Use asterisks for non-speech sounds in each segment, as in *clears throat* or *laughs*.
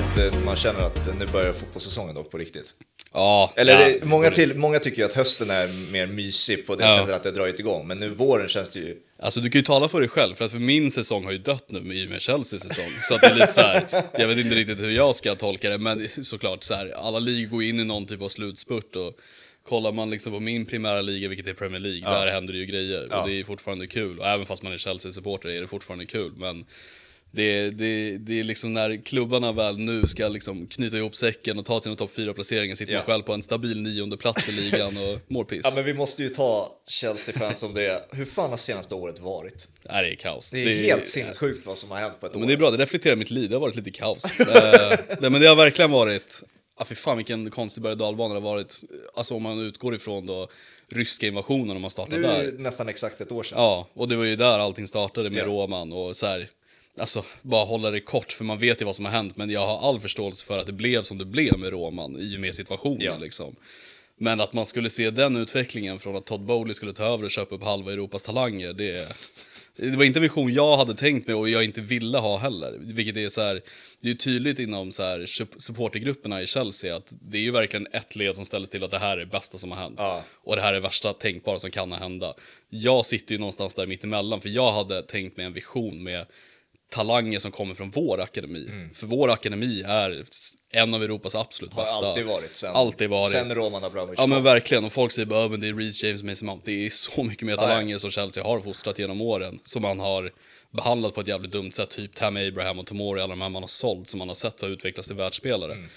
att eh, man känner att nu börjar fotbollssäsongen dock på riktigt? Ja. Eller ja, det, många, till, många tycker ju att hösten är mer mysig på det ja. sättet att det dragit igång, men nu våren känns det ju... Alltså du kan ju tala för dig själv, för att för min säsong har ju dött nu i och med Chelseas säsong. Så att det är lite så här, jag vet inte riktigt hur jag ska tolka det, men såklart så här, alla ligor går in i någon typ av slutspurt och kollar man liksom på min primära liga, vilket är Premier League, ja. där händer det ju grejer. Och det är fortfarande kul, och även fast man är Chelsea-supporter är det fortfarande kul, men det, det, det är liksom när klubbarna väl nu ska liksom knyta ihop säcken och ta sina topp 4-placeringar sitter ja. man själv på en stabil nionde plats i ligan och *laughs* mår piss. Ja men vi måste ju ta Chelsea-fans som det är. Hur fan har senaste året varit? Nej, det är kaos. Det är, det helt sinnessjukt vad som har hänt på ett men år. det är bra, alltså. det reflekterar mitt liv. Det har varit lite kaos. *laughs* Eh, nej men det har verkligen varit ah, fy fan vilken konstig berg dalbana det har varit. Alltså om man utgår ifrån då ryska invasionen om man startar där. Det är det där. nästan exakt ett år sedan. Ja, och det var ju där allting startade med ja. Roman och så här, Alltså, bara hålla det kort för man vet ju vad som har hänt men jag har all förståelse för att det blev som det blev med Roman i och med situationen ja. liksom. Men att man skulle se den utvecklingen från att Todd Bowley skulle ta över och köpa upp halva Europas talanger, det, det var inte en vision jag hade tänkt mig och jag inte ville ha heller. Vilket är så här, det är tydligt inom så här supportergrupperna i Chelsea att det är ju verkligen ett led som ställs till att det här är det bästa som har hänt. Ja. Och det här är det värsta tänkbara som kan hända. Jag sitter ju någonstans där mittemellan för jag hade tänkt mig en vision med talanger som kommer från vår akademi. Mm. För vår akademi är en av Europas absolut har bästa. Har alltid varit sen, alltid varit. sen Roman Abramovic. Ja men verkligen, och folk säger bara men det är Reece James, Mason Mount. Det är så mycket mer talanger som Chelsea har fostrat genom åren. Som man har behandlat på ett jävligt dumt sätt. Typ Tam Abraham och Tomori, alla de här man har sålt som man har sett har utvecklats till världsspelare. Mm.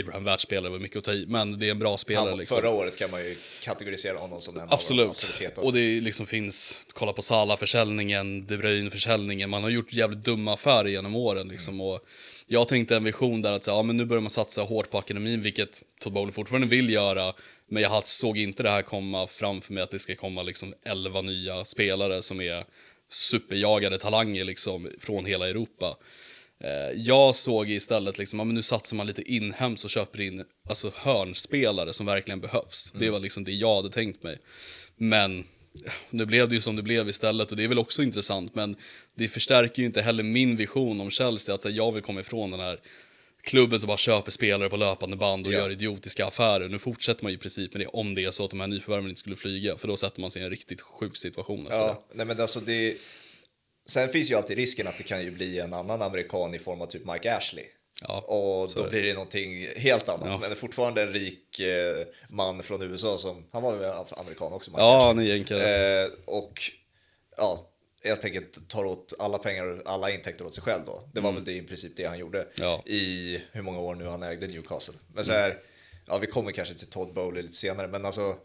Abraham världsspelare var mycket att ta i, men det är en bra spelare. Han, liksom. Förra året kan man ju kategorisera honom som en Absolut. av Absolut, och, och det liksom finns, kolla på Salah-försäljningen, De Bruyne-försäljningen, man har gjort jävligt dumma affärer genom åren. Liksom, mm. och jag tänkte en vision där att säga, ja, men nu börjar man satsa hårt på akademin, vilket Todd Bowley fortfarande vill göra, men jag såg inte det här komma framför mig, att det ska komma liksom 11 nya spelare som är superjagade talanger liksom, från hela Europa. Eh, jag såg istället liksom, ja, nu satsar man lite inhemskt och köper in alltså, hörnspelare som verkligen behövs. Mm. Det var liksom det jag hade tänkt mig. Men nu blev det ju som det blev istället och det är väl också intressant men det förstärker ju inte heller min vision om Chelsea att här, jag vill komma ifrån den här klubben som bara köper spelare på löpande band och ja. gör idiotiska affärer. Nu fortsätter man ju i princip med det om det är så att de här nyförvärven inte skulle flyga för då sätter man sig i en riktigt sjuk situation efter ja. det. Nej, men alltså det Sen finns ju alltid risken att det kan ju bli en annan amerikan i form av typ Mike Ashley. Ja, och då det. blir det någonting helt annat. Ja. Men fortfarande en rik eh, man från USA som, han var väl amerikan också? Mike ja, han är jänkare. Eh, och ja, helt enkelt tar åt alla pengar, alla intäkter åt sig själv då. Det var mm. väl det i princip det han gjorde ja. i hur många år nu han ägde Newcastle. Men så mm. här, mm. ja vi kommer kanske till Todd Bowley lite senare, men alltså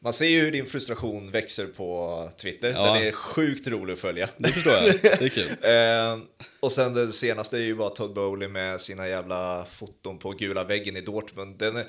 man ser ju hur din frustration växer på Twitter. Ja. Den är sjukt rolig att följa. Det förstår jag. Det är kul. *laughs* Eh, och sen det senaste är ju bara Todd Bowley med sina jävla foton på gula väggen i Dortmund. Den är,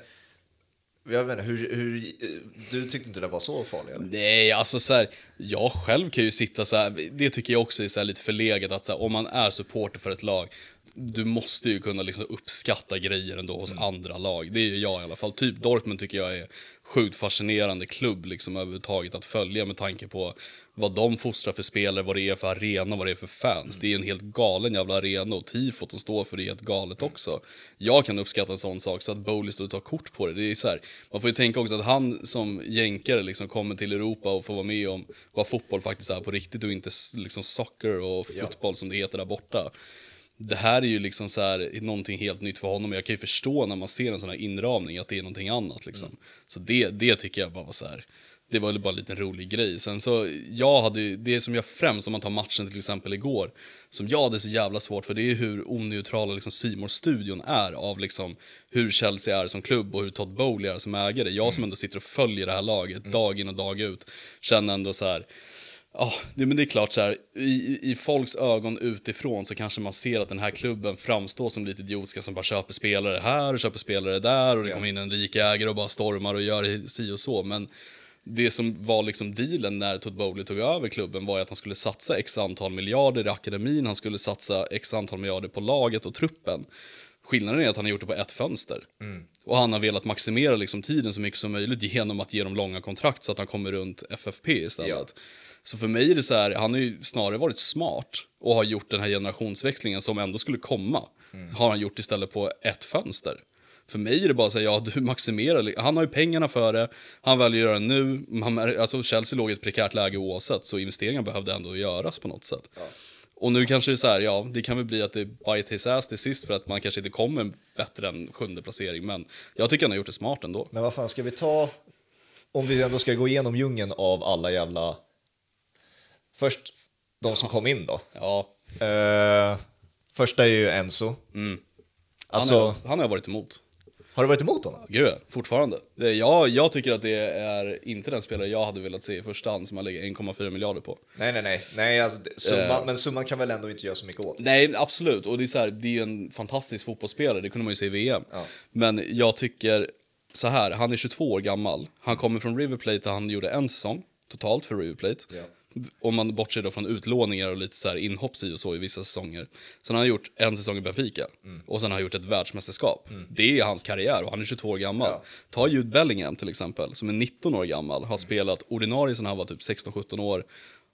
jag vet inte, hur, hur, eh, du tyckte inte det var så farligt? Eller? Nej, alltså så här, jag själv kan ju sitta så här, det tycker jag också är så lite förlegat att så här, om man är supporter för ett lag, du måste ju kunna liksom uppskatta grejer ändå hos mm. andra lag. Det är ju jag i alla fall. Typ Dortmund tycker jag är sjukt fascinerande klubb liksom överhuvudtaget att följa med tanke på vad de fostrar för spelare, vad det är för arena, vad det är för fans. Mm. Det är en helt galen jävla arena och tifot de står för det är helt galet mm. också. Jag kan uppskatta en sån sak, så att Bowley står och tar kort på det. det är så här, man får ju tänka också att han som jänkare liksom kommer till Europa och får vara med om vad fotboll faktiskt är på riktigt och inte liksom soccer och fotboll ja. som det heter där borta det här är ju liksom så här, någonting helt nytt för honom. Jag kan ju förstå när man ser en sån här inramning att det är någonting annat. Liksom. Mm. Så det, det tycker jag bara var så här, det var bara en liten rolig grej. Sen så, jag hade det som jag främst, om man tar matchen till exempel igår, som jag hade så jävla svårt för, det är hur oneutrala liksom Simor studion är av liksom hur Chelsea är som klubb och hur Todd Bowley är som ägare. Jag som mm. ändå sitter och följer det här laget mm. dag in och dag ut, känner ändå så här, Ja, oh, men det är klart så här, i, i folks ögon utifrån så kanske man ser att den här klubben framstår som lite idiotiska som bara köper spelare här och köper spelare där och det kommer in en rik ägare och bara stormar och gör si och så. Men det som var liksom dealen när Todd Bowley tog över klubben var ju att han skulle satsa x antal miljarder i akademin, han skulle satsa x antal miljarder på laget och truppen. Skillnaden är att han har gjort det på ett fönster. Mm. Och han har velat maximera liksom tiden så mycket som möjligt genom att ge dem långa kontrakt så att han kommer runt FFP istället. Ja. Så för mig är det så här, han har ju snarare varit smart och har gjort den här generationsväxlingen som ändå skulle komma. Mm. Har han gjort istället på ett fönster. För mig är det bara så här, ja du maximerar, han har ju pengarna för det, han väljer att göra det nu, man, alltså Chelsea låg i ett prekärt läge oavsett så investeringen behövde ändå göras på något sätt. Ja. Och nu kanske det är så här, ja det kan väl bli att det bite his ass till sist för att man kanske inte kommer bättre än sjunde placering men jag tycker han har gjort det smart ändå. Men vad fan ska vi ta, om vi ändå ska gå igenom djungeln av alla jävla Först de som kom in då. Ja. Uh, första är ju Enzo. Mm. Alltså, han, är, han har jag varit emot. Har du varit emot honom? Gud, fortfarande. Det, ja, jag tycker att det är inte den spelare jag hade velat se i första hand som man lägger 1,4 miljarder på. Nej, nej, nej. nej alltså, summa, uh, men summan kan väl ändå inte göra så mycket åt? Nej, absolut. Och det är, så här, det är ju en fantastisk fotbollsspelare, det kunde man ju se i VM. Ja. Men jag tycker så här, han är 22 år gammal. Han kommer från River Plate där han gjorde en säsong totalt för River Plate. Ja om man bortser då från utlåningar och lite så här inhopp och så i vissa säsonger. Sen har han gjort en säsong i Benfica mm. och sen har han gjort ett världsmästerskap. Mm. Det är hans karriär och han är 22 år gammal. Ja. Ta Jude Bellingham till exempel, som är 19 år gammal, har mm. spelat ordinarie sen han var typ 16-17 år.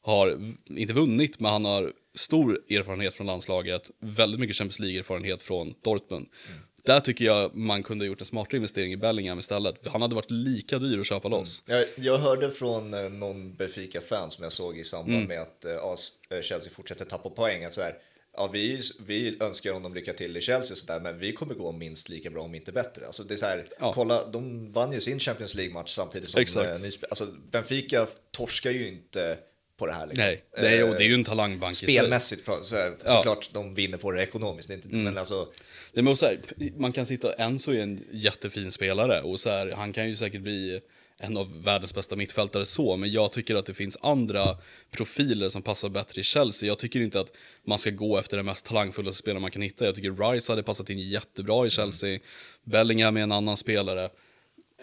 Har inte vunnit, men han har stor erfarenhet från landslaget, väldigt mycket Champions League-erfarenhet från Dortmund. Mm. Där tycker jag man kunde ha gjort en smartare investering i Bellingham istället. För han hade varit lika dyr att köpa loss. Mm. Jag, jag, hörde från eh, någon Benfica-fan som jag såg i samband mm. med att äh, Chelsea fortsätter tappa poäng. Att så här, ja, vi, vi önskar honom lycka till i Chelsea sådär, men vi kommer gå minst lika bra om inte bättre. Alltså, det är så här, ja. kolla, de vann ju sin Champions League-match samtidigt som Exakt. Ni, alltså, Benfica torskar ju inte på det här. Liksom. Nej, det är, och eh, det är ju en talangbank Spelmässigt så, så, såklart, ja. de vinner på det ekonomiskt. Inte, mm. men alltså... det men så här, man kan sitta, Enzo är en jättefin spelare och så här, han kan ju säkert bli en av världens bästa mittfältare så, men jag tycker att det finns andra profiler som passar bättre i Chelsea. Jag tycker inte att man ska gå efter den mest talangfulla spelaren man kan hitta. Jag tycker Rice hade passat in jättebra i Chelsea. Mm. Bellingham är en annan spelare.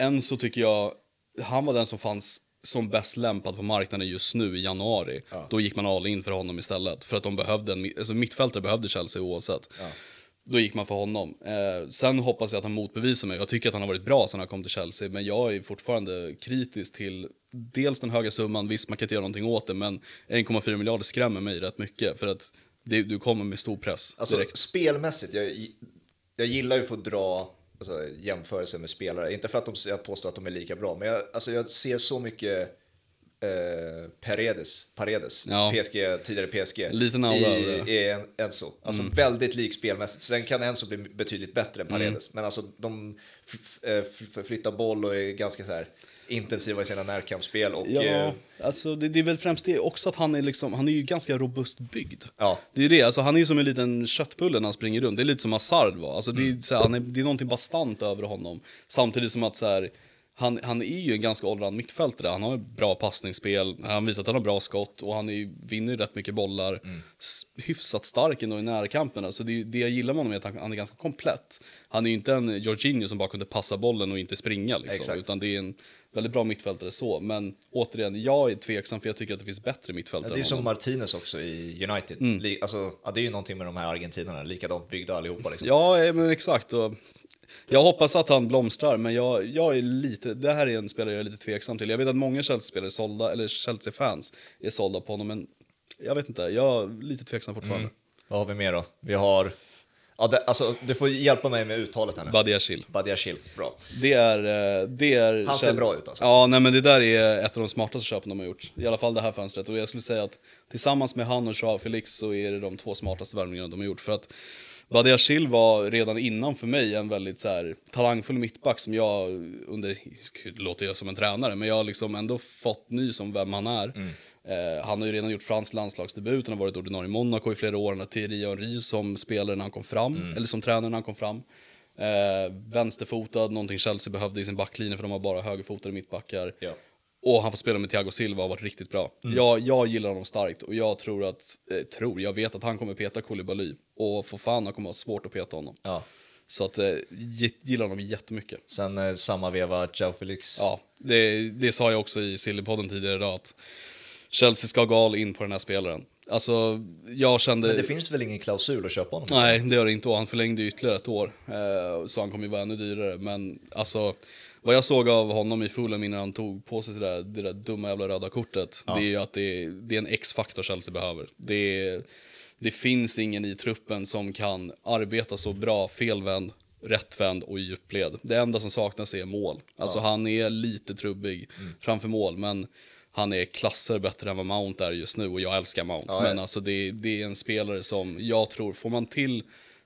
Enzo tycker jag, han var den som fanns som bäst lämpad på marknaden just nu i januari, ja. då gick man all in för honom istället. För att de behövde en, alltså mittfältare behövde Chelsea oavsett. Ja. Då gick man för honom. Eh, sen hoppas jag att han motbevisar mig. Jag tycker att han har varit bra sen han kom till Chelsea, men jag är fortfarande kritisk till dels den höga summan, visst man kan inte göra någonting åt det, men 1,4 miljarder skrämmer mig rätt mycket för att det, du kommer med stor press. Alltså spelmässigt, jag, jag gillar ju att få dra alltså, jämförelser med spelare. Inte för att de, jag påstår att de är lika bra, men jag, alltså, jag ser så mycket eh, Paredes, Paredes ja. PSG, tidigare PSG, Liten i, i Enzo. Alltså mm. väldigt lik spelmässigt. Sen kan Enzo bli betydligt bättre än mm. Paredes, mm. men alltså de eh, förflyttar boll och är ganska så här intensiva i sina närkampsspel. Och, ja, eh, alltså det, det, är väl främst det också att han är, liksom, han är ju ganska robust byggd. Ja. Det är det, alltså han är ju som en liten köttbulle när han springer runt. Det är lite som Hazard var. Alltså, det, är, mm. så här, han är, det är någonting bastant över honom. Samtidigt som att så här, han, han är ju en ganska allround mittfältare. Han har bra passningsspel, han visar att han har bra skott och han är, vinner rätt mycket bollar. Mm. Hyfsat stark ändå i närkamperna. Så alltså, det, det jag gillar med honom är att han, han är ganska komplett. Han är ju inte en Jorginho som bara kunde passa bollen och inte springa. Liksom, Exakt. utan det är en väldigt bra mittfältare så, men återigen, jag är tveksam för jag tycker att det finns bättre mittfältare. Ja, det är ju som Martinez också i United. Mm. Alltså, ja, det är ju någonting med de här argentinarna, likadant byggda allihopa. Liksom. Ja, eh, men exakt. Och jag hoppas att han blomstrar, men jag, jag är lite, det här är en spelare jag är lite tveksam till. Jag vet att många Chelsea-spelare sålda, eller Chelsea-fans är sålda på honom, men jag vet inte, jag är lite tveksam fortfarande. Mm. Vad har vi mer då? Vi har Ja, det, alltså, du får hjälpa mig med uttalet här nu. Badiachil. Badiachil, bra. Det är... Eh, det är Han ser bra ut alltså. Ja, nej men det där är ett av de smartaste köpen de har gjort. I alla fall det här fönstret. Och jag skulle säga att tillsammans med han och Joao Felix så är det de två smartaste värvningarna de har gjort. För att Badia Chil var redan innan för mig en väldigt så här, talangfull mittback som jag under, gud, låter jag som en tränare, men jag har liksom ändå fått nys om vem han är. Mm. Eh, han har ju redan gjort fransk landslagsdebut, han har varit ordinarie i Monaco i flera år, han har Thierry Henry som spelare när han kom fram, mm. eller som tränare när han kom fram. Eh, vänsterfotad, någonting Chelsea behövde i sin backlinje för de har bara högerfotade mittbackar. Ja och han får spela med Thiago Silva och har varit riktigt bra. Mm. Jag, jag gillar honom starkt och jag tror att, eh, tror, jag vet att han kommer peta Koulibaly och Fofana kommer ha svårt att peta honom. Ja. Så att eh, gillar honom jättemycket. Sen eh, samma veva Ciao Felix. Ja, det, det sa jag också i Sillypodden tidigare idag att Chelsea ska gå all in på den här spelaren. Alltså, jag kände... Men det finns väl ingen klausul att köpa honom? Nej, det gör det inte. Och han förlängde ytterligare ett år, eh, så han kommer ju vara ännu dyrare. Men alltså, vad jag såg av honom i Fulham innan han tog på sig det där, det där dumma jävla röda kortet, ja. det är ju att det är, det är en X-faktor Chelsea behöver. Det, det finns ingen i truppen som kan arbeta så bra felvänd, rättvänd och i djupled. Det enda som saknas är mål. Alltså ja. han är lite trubbig mm. framför mål, men han är klasser bättre än vad Mount är just nu och jag älskar Mount. Ja, men alltså det, det är en spelare som jag tror, får man till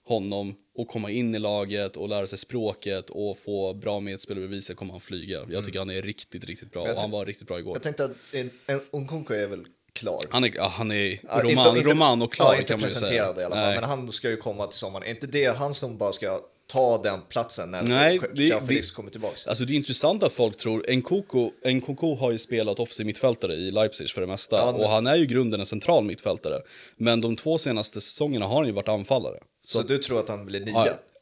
honom och komma in i laget och lära sig språket och få bra medspel kommer han flyga. Jag mm. tycker mm. han är riktigt, riktigt bra och han var riktigt bra igår. Jag tänkte att en, Nkunku är väl klar? Han är, ja, han är roman, inte, roman och klar ja, kan man ju säga. Inte presenterad i alla fall, men han ska ju komma till sommaren. Är inte det han som bara ska ta den platsen när Nej, det, det, kommer tillbaka. Alltså det är intressant att folk tror... Nkoko, Nkoko har ju spelat offensiv mittfältare i Leipzig för det mesta ja, och han är ju i grunden en central mittfältare. Men de två senaste säsongerna har han ju varit anfallare. Så, så du tror att han blir nia?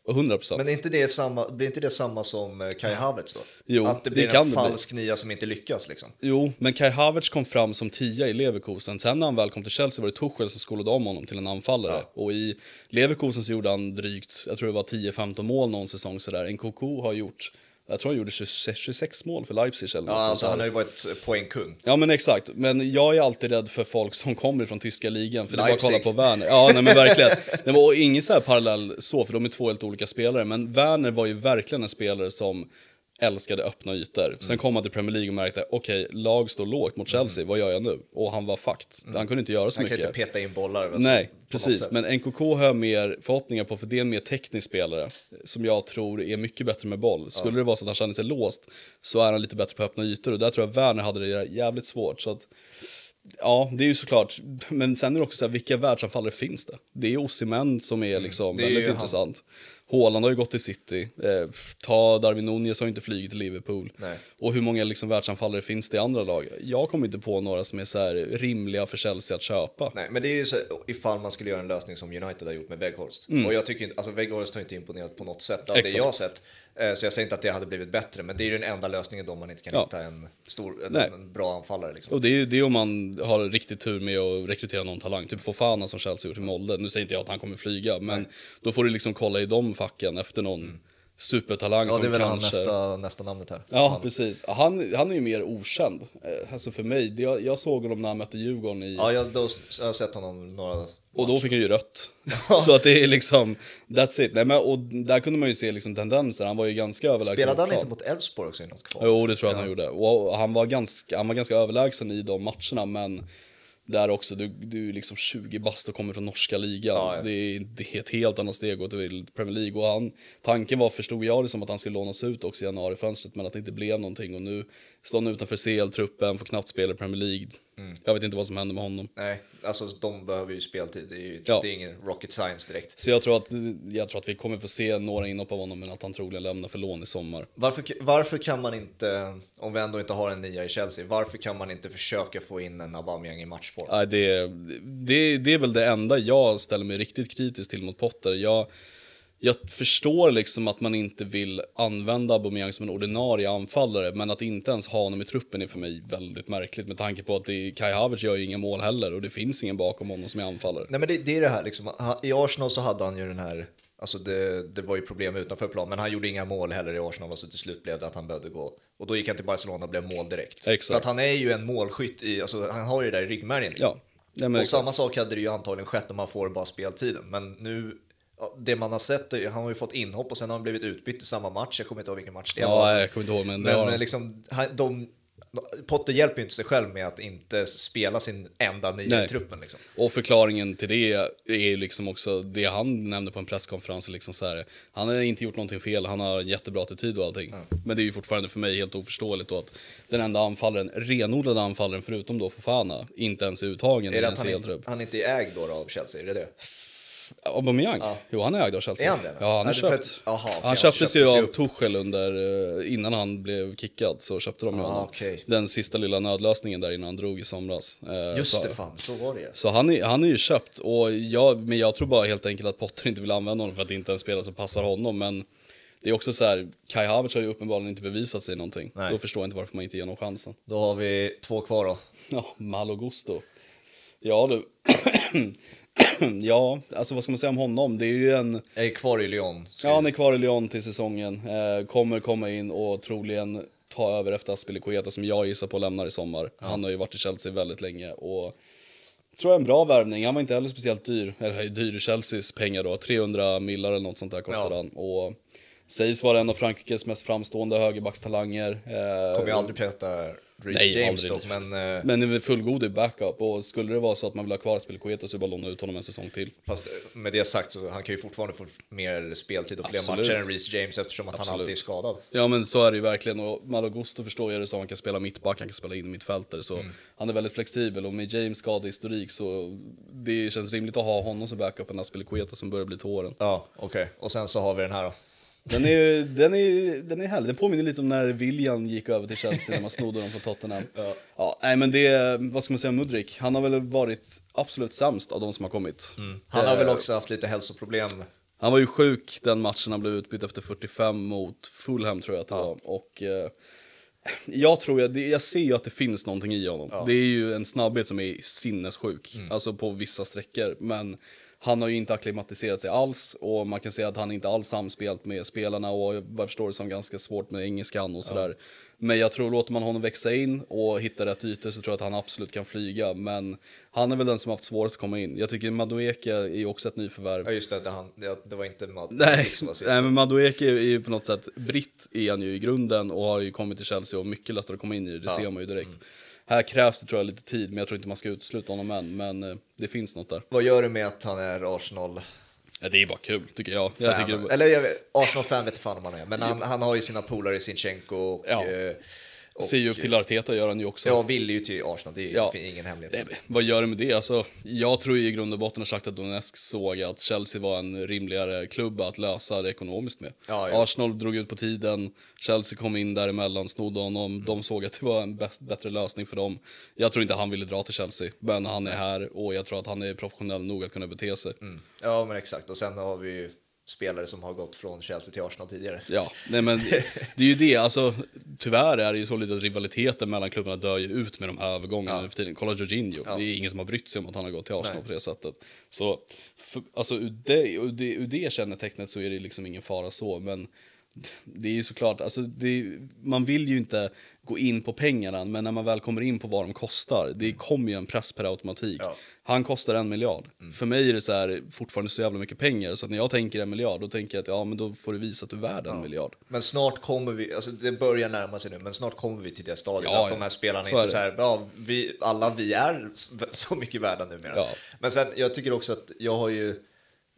Ja, 100 procent. Men inte det samma, blir inte det samma som eh, Kai Havertz då? Jo, att det blir det en falsk bli. nia som inte lyckas liksom? Jo, men Kai Havertz kom fram som tia i Leverkusen. Sen när han väl kom till Chelsea var det Tuchel som skolade om honom till en anfallare. Ja. Och i Leverkusen så gjorde han drygt, jag tror det var 10-15 mål någon säsong sådär. En har gjort jag tror han gjorde 26 mål för Leipzig eller Ja, alltså han har ju varit poängkung. Ja, men exakt. Men jag är alltid rädd för folk som kommer från tyska ligan, för Leipzig. det var att kolla på Werner. Ja, nej men verkligen. Det var ingen så här parallell så, för de är två helt olika spelare, men Werner var ju verkligen en spelare som älskade öppna ytor. Mm. Sen kom han till Premier League och märkte, okej, okay, lag står lågt mot mm. Chelsea, mm. vad gör jag nu? Och han var fucked. Mm. Han kunde inte göra så han mycket. Han kan inte peta in bollar. Alltså, Nej, precis. Men NKK har mer förhoppningar på, för det är en mer teknisk spelare som jag tror är mycket bättre med boll. Skulle ja. det vara så att han känner sig låst så är han lite bättre på öppna ytor och där tror jag Werner hade det jävligt svårt. Så att, Ja, det är ju såklart. Men sen är det också så här, vilka världsanfallare finns det? Det är Osimhen som är mm, liksom mm, är väldigt intressant. Han. Håland har ju gått till City. Eh, ta Darwin Nunez har ju inte flugit till Liverpool. Nej. Och hur många liksom världsanfallare finns det i andra lag? Jag kommer inte på några som är så rimliga för Chelsea att köpa. Nej, men det är ju så ifall man skulle göra en lösning som United har gjort med Weghorst. Mm. Och jag tycker inte, alltså Weghorst har inte imponerat på något sätt av Exakt. det jag har sett. Eh, så jag säger inte att det hade blivit bättre, men det är ju den enda lösningen då man inte kan ja. hitta en, stor, en, en bra anfallare. Liksom. Och det är ju det om man har riktigt tur med att rekrytera någon talang, typ Fofana som Chelsea gjort i Molde. Nu säger inte jag att han kommer flyga, men Nej. då får du liksom kolla i de facken efter någon mm. supertalang Ja, det är väl kanske... nästa, nästa namnet här. Ja, han... precis. Han, han är ju mer okänd, eh, alltså för mig. Jag, jag såg honom när han mötte Djurgården i... Ja, jag, då, jag har sett honom några och då fick han ju rött. *laughs* så att det är liksom, that's it. Nej, men, och där kunde man ju se liksom tendenser, han var ju ganska överlägsen. Spelade han inte mot Elfsborg också i något kval? Jo, det tror jag att han gjorde. Och han var, ganska, han var ganska överlägsen i de matcherna, men där också, du, du är liksom 20 bast och kommer från norska ligan. Ja, ja. Det, är, det är ett helt annat steg att gå till Premier League. Och han, tanken var, förstod jag det som, att han skulle lånas ut också i januarifönstret, men att det inte blev någonting. Och nu slå honom utanför CL-truppen, får knappt spela i Premier League. Mm. Jag vet inte vad som händer med honom. Nej, alltså de behöver ju speltid. Det är ju ja. det är ingen rocket science direkt. Så jag tror, att, jag tror att vi kommer få se några inhopp av honom men att han troligen lämnar för lån i sommar. Varför, varför kan man inte, om vi ändå inte har en nia i Chelsea, varför kan man inte försöka få in en Aubameyang i matchform? Nej, det, det, det är väl det enda jag ställer mig riktigt kritisk till mot Potter. Jag, jag förstår liksom att man inte vill använda Aubameyang som en ordinarie anfallare, men att inte ens ha honom i truppen är för mig väldigt märkligt med tanke på att det, Kai Havertz gör ju inga mål heller och det finns ingen bakom honom som är anfallare. Nej men det, det är det här liksom, i Arsenal så hade han ju den här Alltså det, det, var ju problem utanför plan, men han gjorde inga mål heller i Arsenal, så alltså till slut blev det att han behövde gå. Och då gick han till Barcelona och blev mål direkt. Exakt. För att han är ju en målskytt, i, alltså han har ju det där i ryggmärgen. Liksom. Ja. Ja, och samma sak hade det ju antagligen skett om han får bara speltiden, men nu det man har sett, är han har ju fått inhopp och sen har han blivit utbytt i samma match. Jag kommer inte ihåg vilken match det var. Ja, jag kommer inte ihåg, men, men var... liksom, de, Potter hjälper ju inte sig själv med att inte spela sin enda nya i truppen. Liksom. Och förklaringen till det är ju liksom också det han nämnde på en presskonferens. Liksom så här, han har inte gjort någonting fel, han har jättebra attityd och allting. Mm. Men det är ju fortfarande för mig helt oförståeligt då att den enda anfallaren, renodlade anfallaren förutom då Fofana, inte ens är uttagen är i en han, han inte är ägd då av Chelsea? Är det det? Aubameyang? Ja. Jo, han är ägd av Chelsea. han Ja, han, är köpt. Att, aha, okay, han köptes han ju av Tuchel under, eh, innan han blev kickad så köpte de aha, honom. Okay. Den sista lilla nödlösningen där innan han drog i somras. Eh, Just så, det, fan, så var det Så han är, han är ju köpt, och jag, men jag tror bara helt enkelt att Potter inte vill använda honom för att det inte är en spelare som passar honom. Men det är också så här, Kai Havertz har ju uppenbarligen inte bevisat sig någonting. Nej. Då förstår jag inte varför man inte ger honom chansen. Då har vi två kvar då. Ja, Malo Ja du. *clears throat* *clears throat* *clears throat* ja, alltså vad ska man säga om honom? Det är ju en... Är kvar i Lyon. Ja, han är kvar i Lyon till säsongen. Eh, kommer komma in och troligen ta över efter Aspelikueta som jag gissar på lämnar i sommar. Ja. Han har ju varit i Chelsea väldigt länge och tror jag en bra värvning. Han var inte heller speciellt dyr, eller dyr i Chelseas pengar då, 300 millar eller något sånt där kostade ja. han. Och sägs vara en av Frankrikes mest framstående högerbackstalanger. Eh, kommer ju aldrig peta Reece Nej, James dock, men... Eh, men en fullgod backup och skulle det vara så att man vill ha kvar Aspelkueta så är det bara att låna ut honom en säsong till. Fast eh, med det sagt så han kan ju fortfarande få mer speltid och fler Absolut. matcher än Reece James eftersom att han alltid är skadad. Ja men så är det ju verkligen och Malagusto förstår jag det så han kan spela mittback, han kan spela in mittfältare så mm. han är väldigt flexibel och med James skadehistorik så det känns rimligt att ha honom som backup än Aspelkueta som börjar bli tåren. Ja okej okay. och sen så har vi den här då. Den är, den, är, den är härlig. Den påminner lite om när William gick över till Chelsea när man snodde dem från Tottenham. Ja. Ja, nej, men det, vad ska man säga om Mudrik? Han har väl varit absolut sämst av de som har kommit. Mm. Han har väl också haft lite hälsoproblem. Han var ju sjuk den matchen han blev utbytt efter 45 mot Fulham tror jag att det ja. var. Och, eh, jag tror, jag, jag ser ju att det finns någonting i honom. Ja. Det är ju en snabbhet som är sinnessjuk, mm. alltså på vissa sträckor. Men han har ju inte akklimatiserat sig alls och man kan säga att han inte alls samspelat med spelarna och vad jag förstår det som ganska svårt med engelskan och sådär. Ja. Men jag tror låter man honom växa in och hitta rätt ytor så tror jag att han absolut kan flyga. Men han är väl den som haft svårast att komma in. Jag tycker Madueke är ju också ett nyförvärv. Ja just det, det, han, det, det var inte Madueke *laughs* som var sist. Nej men Madueke är ju på något sätt britt är han ju i grunden och har ju kommit till Chelsea och mycket lättare att komma in i det, det ja. ser man ju direkt. Mm här krävs det tror jag lite tid, men jag tror inte man ska utesluta honom än. Men eh, det finns något där. Vad gör du med att han är Arsenal? Ja, det är bara kul tycker jag. jag tycker... Eller Arsenal-fan vet fan om han är, men han, han har ju sina polare i Sinchenko och ja. eh, och, ju upp till Arteta gör han ju också. Ja, vill ju till Arsenal, det är ja. ingen hemlighet. Nej, vad gör det med det? Alltså, jag tror ju i grund och botten har sagt att Donetsk såg att Chelsea var en rimligare klubb att lösa det ekonomiskt med. Ja, ja. Arsenal drog ut på tiden, Chelsea kom in däremellan, snodde honom, mm. de såg att det var en bättre lösning för dem. Jag tror inte han ville dra till Chelsea, men han är här och jag tror att han är professionell nog att kunna bete sig. Mm. Ja, men exakt. Och sen har vi ju spelare som har gått från Chelsea till Arsenal tidigare. Ja, nej men det är ju det, alltså tyvärr är det ju så lite att rivaliteten mellan klubbarna dör ju ut med de här övergångarna ja. nu för tiden. Kolla Jorginho, ja. det är ingen som har brytt sig om att han har gått till Arsenal nej. på det sättet. Så för, alltså ur det, ur, det, ur det kännetecknet så är det liksom ingen fara så, men det är ju såklart, alltså det, man vill ju inte gå in på pengarna, men när man väl kommer in på vad de kostar, det mm. kommer ju en press per automatik. Ja. Han kostar en miljard. Mm. För mig är det så här, fortfarande så jävla mycket pengar, så när jag tänker en miljard, då tänker jag att ja, men då får du visa att du är värd en ja. miljard. Men snart kommer vi, alltså det börjar närma sig nu, men snart kommer vi till det stadiet ja, att de här spelarna så inte så här, ja, vi, alla vi är *laughs* så mycket värda numera. Ja. Men sen, jag tycker också att jag har ju,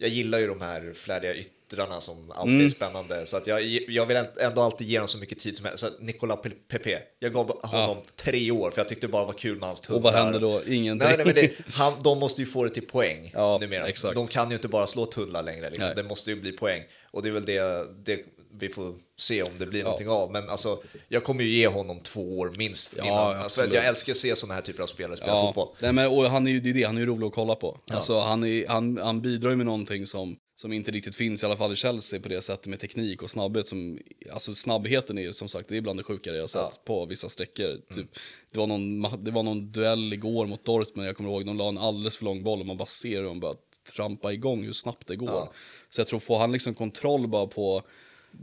jag gillar ju de här flärdiga yttrarna som alltid mm. är spännande. Så att jag, jag vill ändå alltid ge dem så mycket tid som helst. Så Nicolas Pepe, jag gav honom ja. tre år för jag tyckte det bara var kul med hans tuffar. Och vad händer då? Ingenting. Nej, nej, men det, *laughs* han, de måste ju få det till poäng ja, numera. Exakt. De kan ju inte bara slå tunnlar längre, liksom. det måste ju bli poäng. Och det är väl det, det vi får se om det blir ja. någonting av. Men alltså, jag kommer ju ge honom två år minst innan. Ja, alltså, jag älskar att se sådana här typer av spelare spela ja. fotboll. Nej, men, och han är ju, det är det, han är ju rolig att kolla på. Ja. Alltså, han, är, han, han bidrar ju med någonting som, som inte riktigt finns, i alla fall i Chelsea, på det sättet med teknik och snabbhet. Som, alltså snabbheten är ju som sagt, det är bland det sjukare jag sett ja. på vissa sträckor. Mm. Typ, det, var någon, det var någon duell igår mot Dortmund, jag kommer ihåg, de la en alldeles för lång boll och man bara ser hur de bara trampa igång hur snabbt det går. Så jag tror, får han liksom kontroll bara på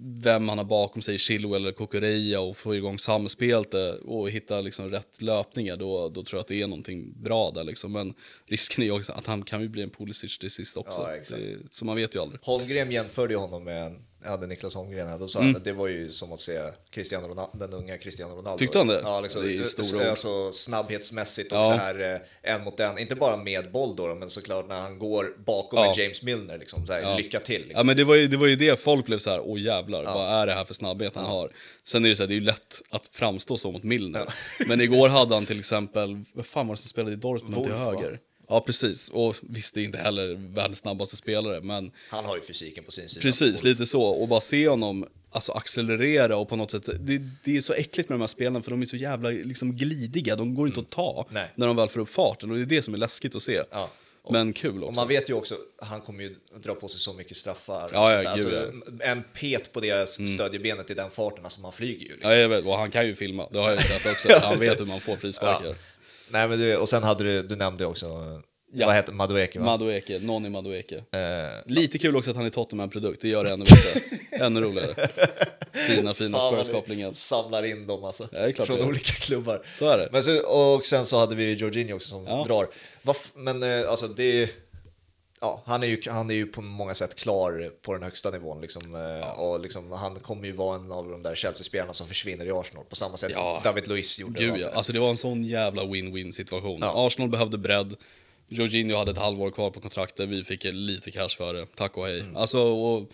vem han har bakom sig, Chilwell eller Kokoreia och få igång samspelet eh, och hitta liksom rätt löpningar, då, då tror jag att det är någonting bra där liksom. Men risken är ju också att han kan ju bli en Pulisic till sist också. Ja, det, så man vet ju aldrig. Holmgren jämförde ju honom med en hade Niklas Holmgren här, då sa mm. han att det var ju som att se Cristiano Ronaldo, den unga Cristiano Ronaldo. Tyckte han det? Ja, liksom, det är eh, stora eh, alltså, snabbhetsmässigt och ja. så här eh, en mot en, inte bara med boll då, men såklart när han går bakom ja. en James Milner, liksom, så här, ja. lycka till. Liksom. Ja, men det var, ju, det var ju det folk blev så här, åh jävlar, ja. vad är det här för snabbhet han har? Sen är det så här, det är ju lätt att framstå så mot Milner. Men igår hade han till exempel, vad fan var det som spelade i Dortmund Wolf, till höger? Ja, precis. Och visst, det är inte heller världens snabbaste spelare, men... Han har ju fysiken på sin sida. Precis, lite så. Och bara se honom alltså, accelerera och på något sätt... Det, det är så äckligt med de här spelen för de är så jävla liksom, glidiga. De går inte mm. att ta Nej. när de väl får upp farten och det är det som är läskigt att se. Ja. Och, men kul också. Och man vet ju också, han kommer ju dra på sig så mycket straffar. Ja, ja, gud, alltså, ja. En pet på deras mm. stödjebenet i den farten, alltså man flyger ju. Liksom. Ja, jag liksom. vet, och han kan ju filma, det har jag ju sett också. *laughs* Han vet hur man får frisparkar. Nej, men du, och sen hade du, du nämnde också Ja. Vad heter Madueke va? Madueke, Noni Madueke. Eh, Lite kul också att han är Tottenham-produkt, det gör det ännu bättre. *laughs* ännu roligare. Fina, fina spörskaplingar. Samlar in dem alltså, ja, från olika klubbar. Så är det. Men så, och sen så hade vi Jorginho också som ja. drar. Varf, men eh, alltså det ja, han, är ju, han är ju på många sätt klar på den högsta nivån. Liksom, eh, ja. och liksom, han kommer ju vara en av de där Chelsea-spelarna som försvinner i Arsenal på samma sätt ja. David Luiz gjorde. Gud, ja. Alltså, det var en sån jävla win-win situation. Ja. Arsenal behövde bredd. Jorginho hade ett halvår kvar på kontraktet, vi fick lite cash för det, tack och hej. Mm. Alltså, och,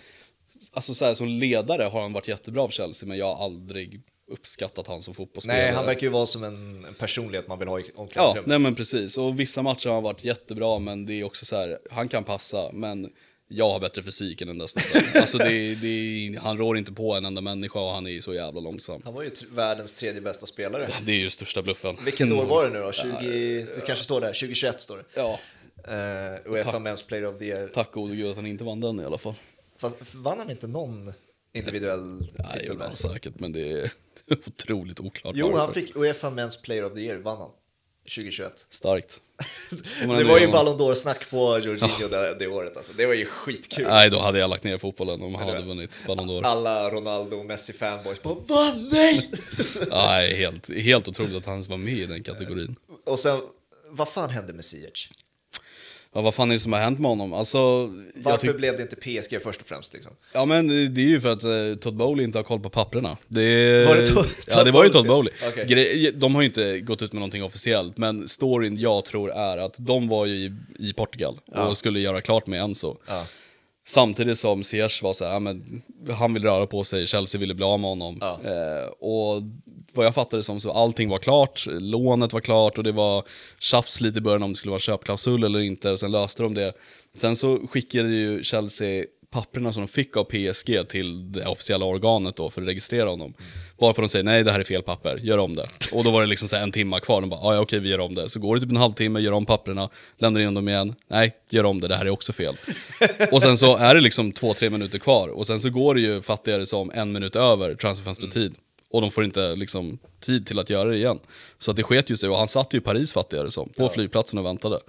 alltså så här, som ledare har han varit jättebra för Chelsea, men jag har aldrig uppskattat han som fotbollsspelare. Nej, han verkar ju vara som en, en personlighet man vill ha i omklädningsrummet. Ja, nej men precis. Och vissa matcher har han varit jättebra, men det är också så här, han kan passa, men jag har bättre fysik än den där snubben. *laughs* Alltså det, det, han rår inte på en enda människa och han är ju så jävla långsam. Han var ju världens tredje bästa spelare. Det är ju största bluffen. Vilken år var det nu då? 20, *laughs* ja, det kanske står där, 2021 står det. Ja. Uh, Uefa Men's Player of the Year. Tack gode gud att han inte vann den i alla fall. Fast vann han inte någon individuell titel? Nej, det gjorde säkert, men det är *laughs* otroligt oklart. Jo, han fick Uefa Men's Player of the Year, vann han. 2021. Starkt. *laughs* det var ju Ballon d'Or-snack på Jorginho det, det året alltså. Det var ju skitkul. Nej, då hade jag lagt ner fotbollen om han hade vunnit Ballon d'Or. Alla Ronaldo och Messi-fanboys bara va? Nej! Nej, *laughs* helt, helt otroligt att han ens var med i den kategorin. Och sen, vad fan hände med Ziyech? ja, vad fan är det som har hänt med honom? Alltså, Varför blev det inte PSG först och främst? Liksom? Ja men det är ju för att eh, Todd Bowley inte har koll på papperna. Det, var det Todd *laughs* Ja det var ju Todd Bowley. Okay. de har ju inte gått ut med någonting officiellt, men storyn jag tror är att de var ju i, i Portugal ja. och skulle göra klart med Enzo. Ja. Samtidigt som Ziyech var så här, men han vill röra på sig, Chelsea ville bli av med honom. Ja. Eh, och vad jag fattade som så allting var klart, lånet var klart och det var tjafs lite i början om det skulle vara köpklausul eller inte och sen löste de det. Sen så skickade ju Chelsea papperna som de fick av PSG till det officiella organet då för att registrera honom. Mm. Varpå de säger nej det här är fel papper, gör om det. Och då var det liksom så en timma kvar, de bara ah, ja okej vi gör om det. Så går det typ en halvtimme, gör om papperna, lämnar in dem igen, nej gör om det, det här är också fel. *laughs* och sen så är det liksom två, tre minuter kvar och sen så går det ju fattigare som en minut över transferfönstertid. Mm och de får inte liksom, tid till att göra det igen. Så att det sket ju sig och han satt ju i Paris fattigare som, på ja. flygplatsen och väntade.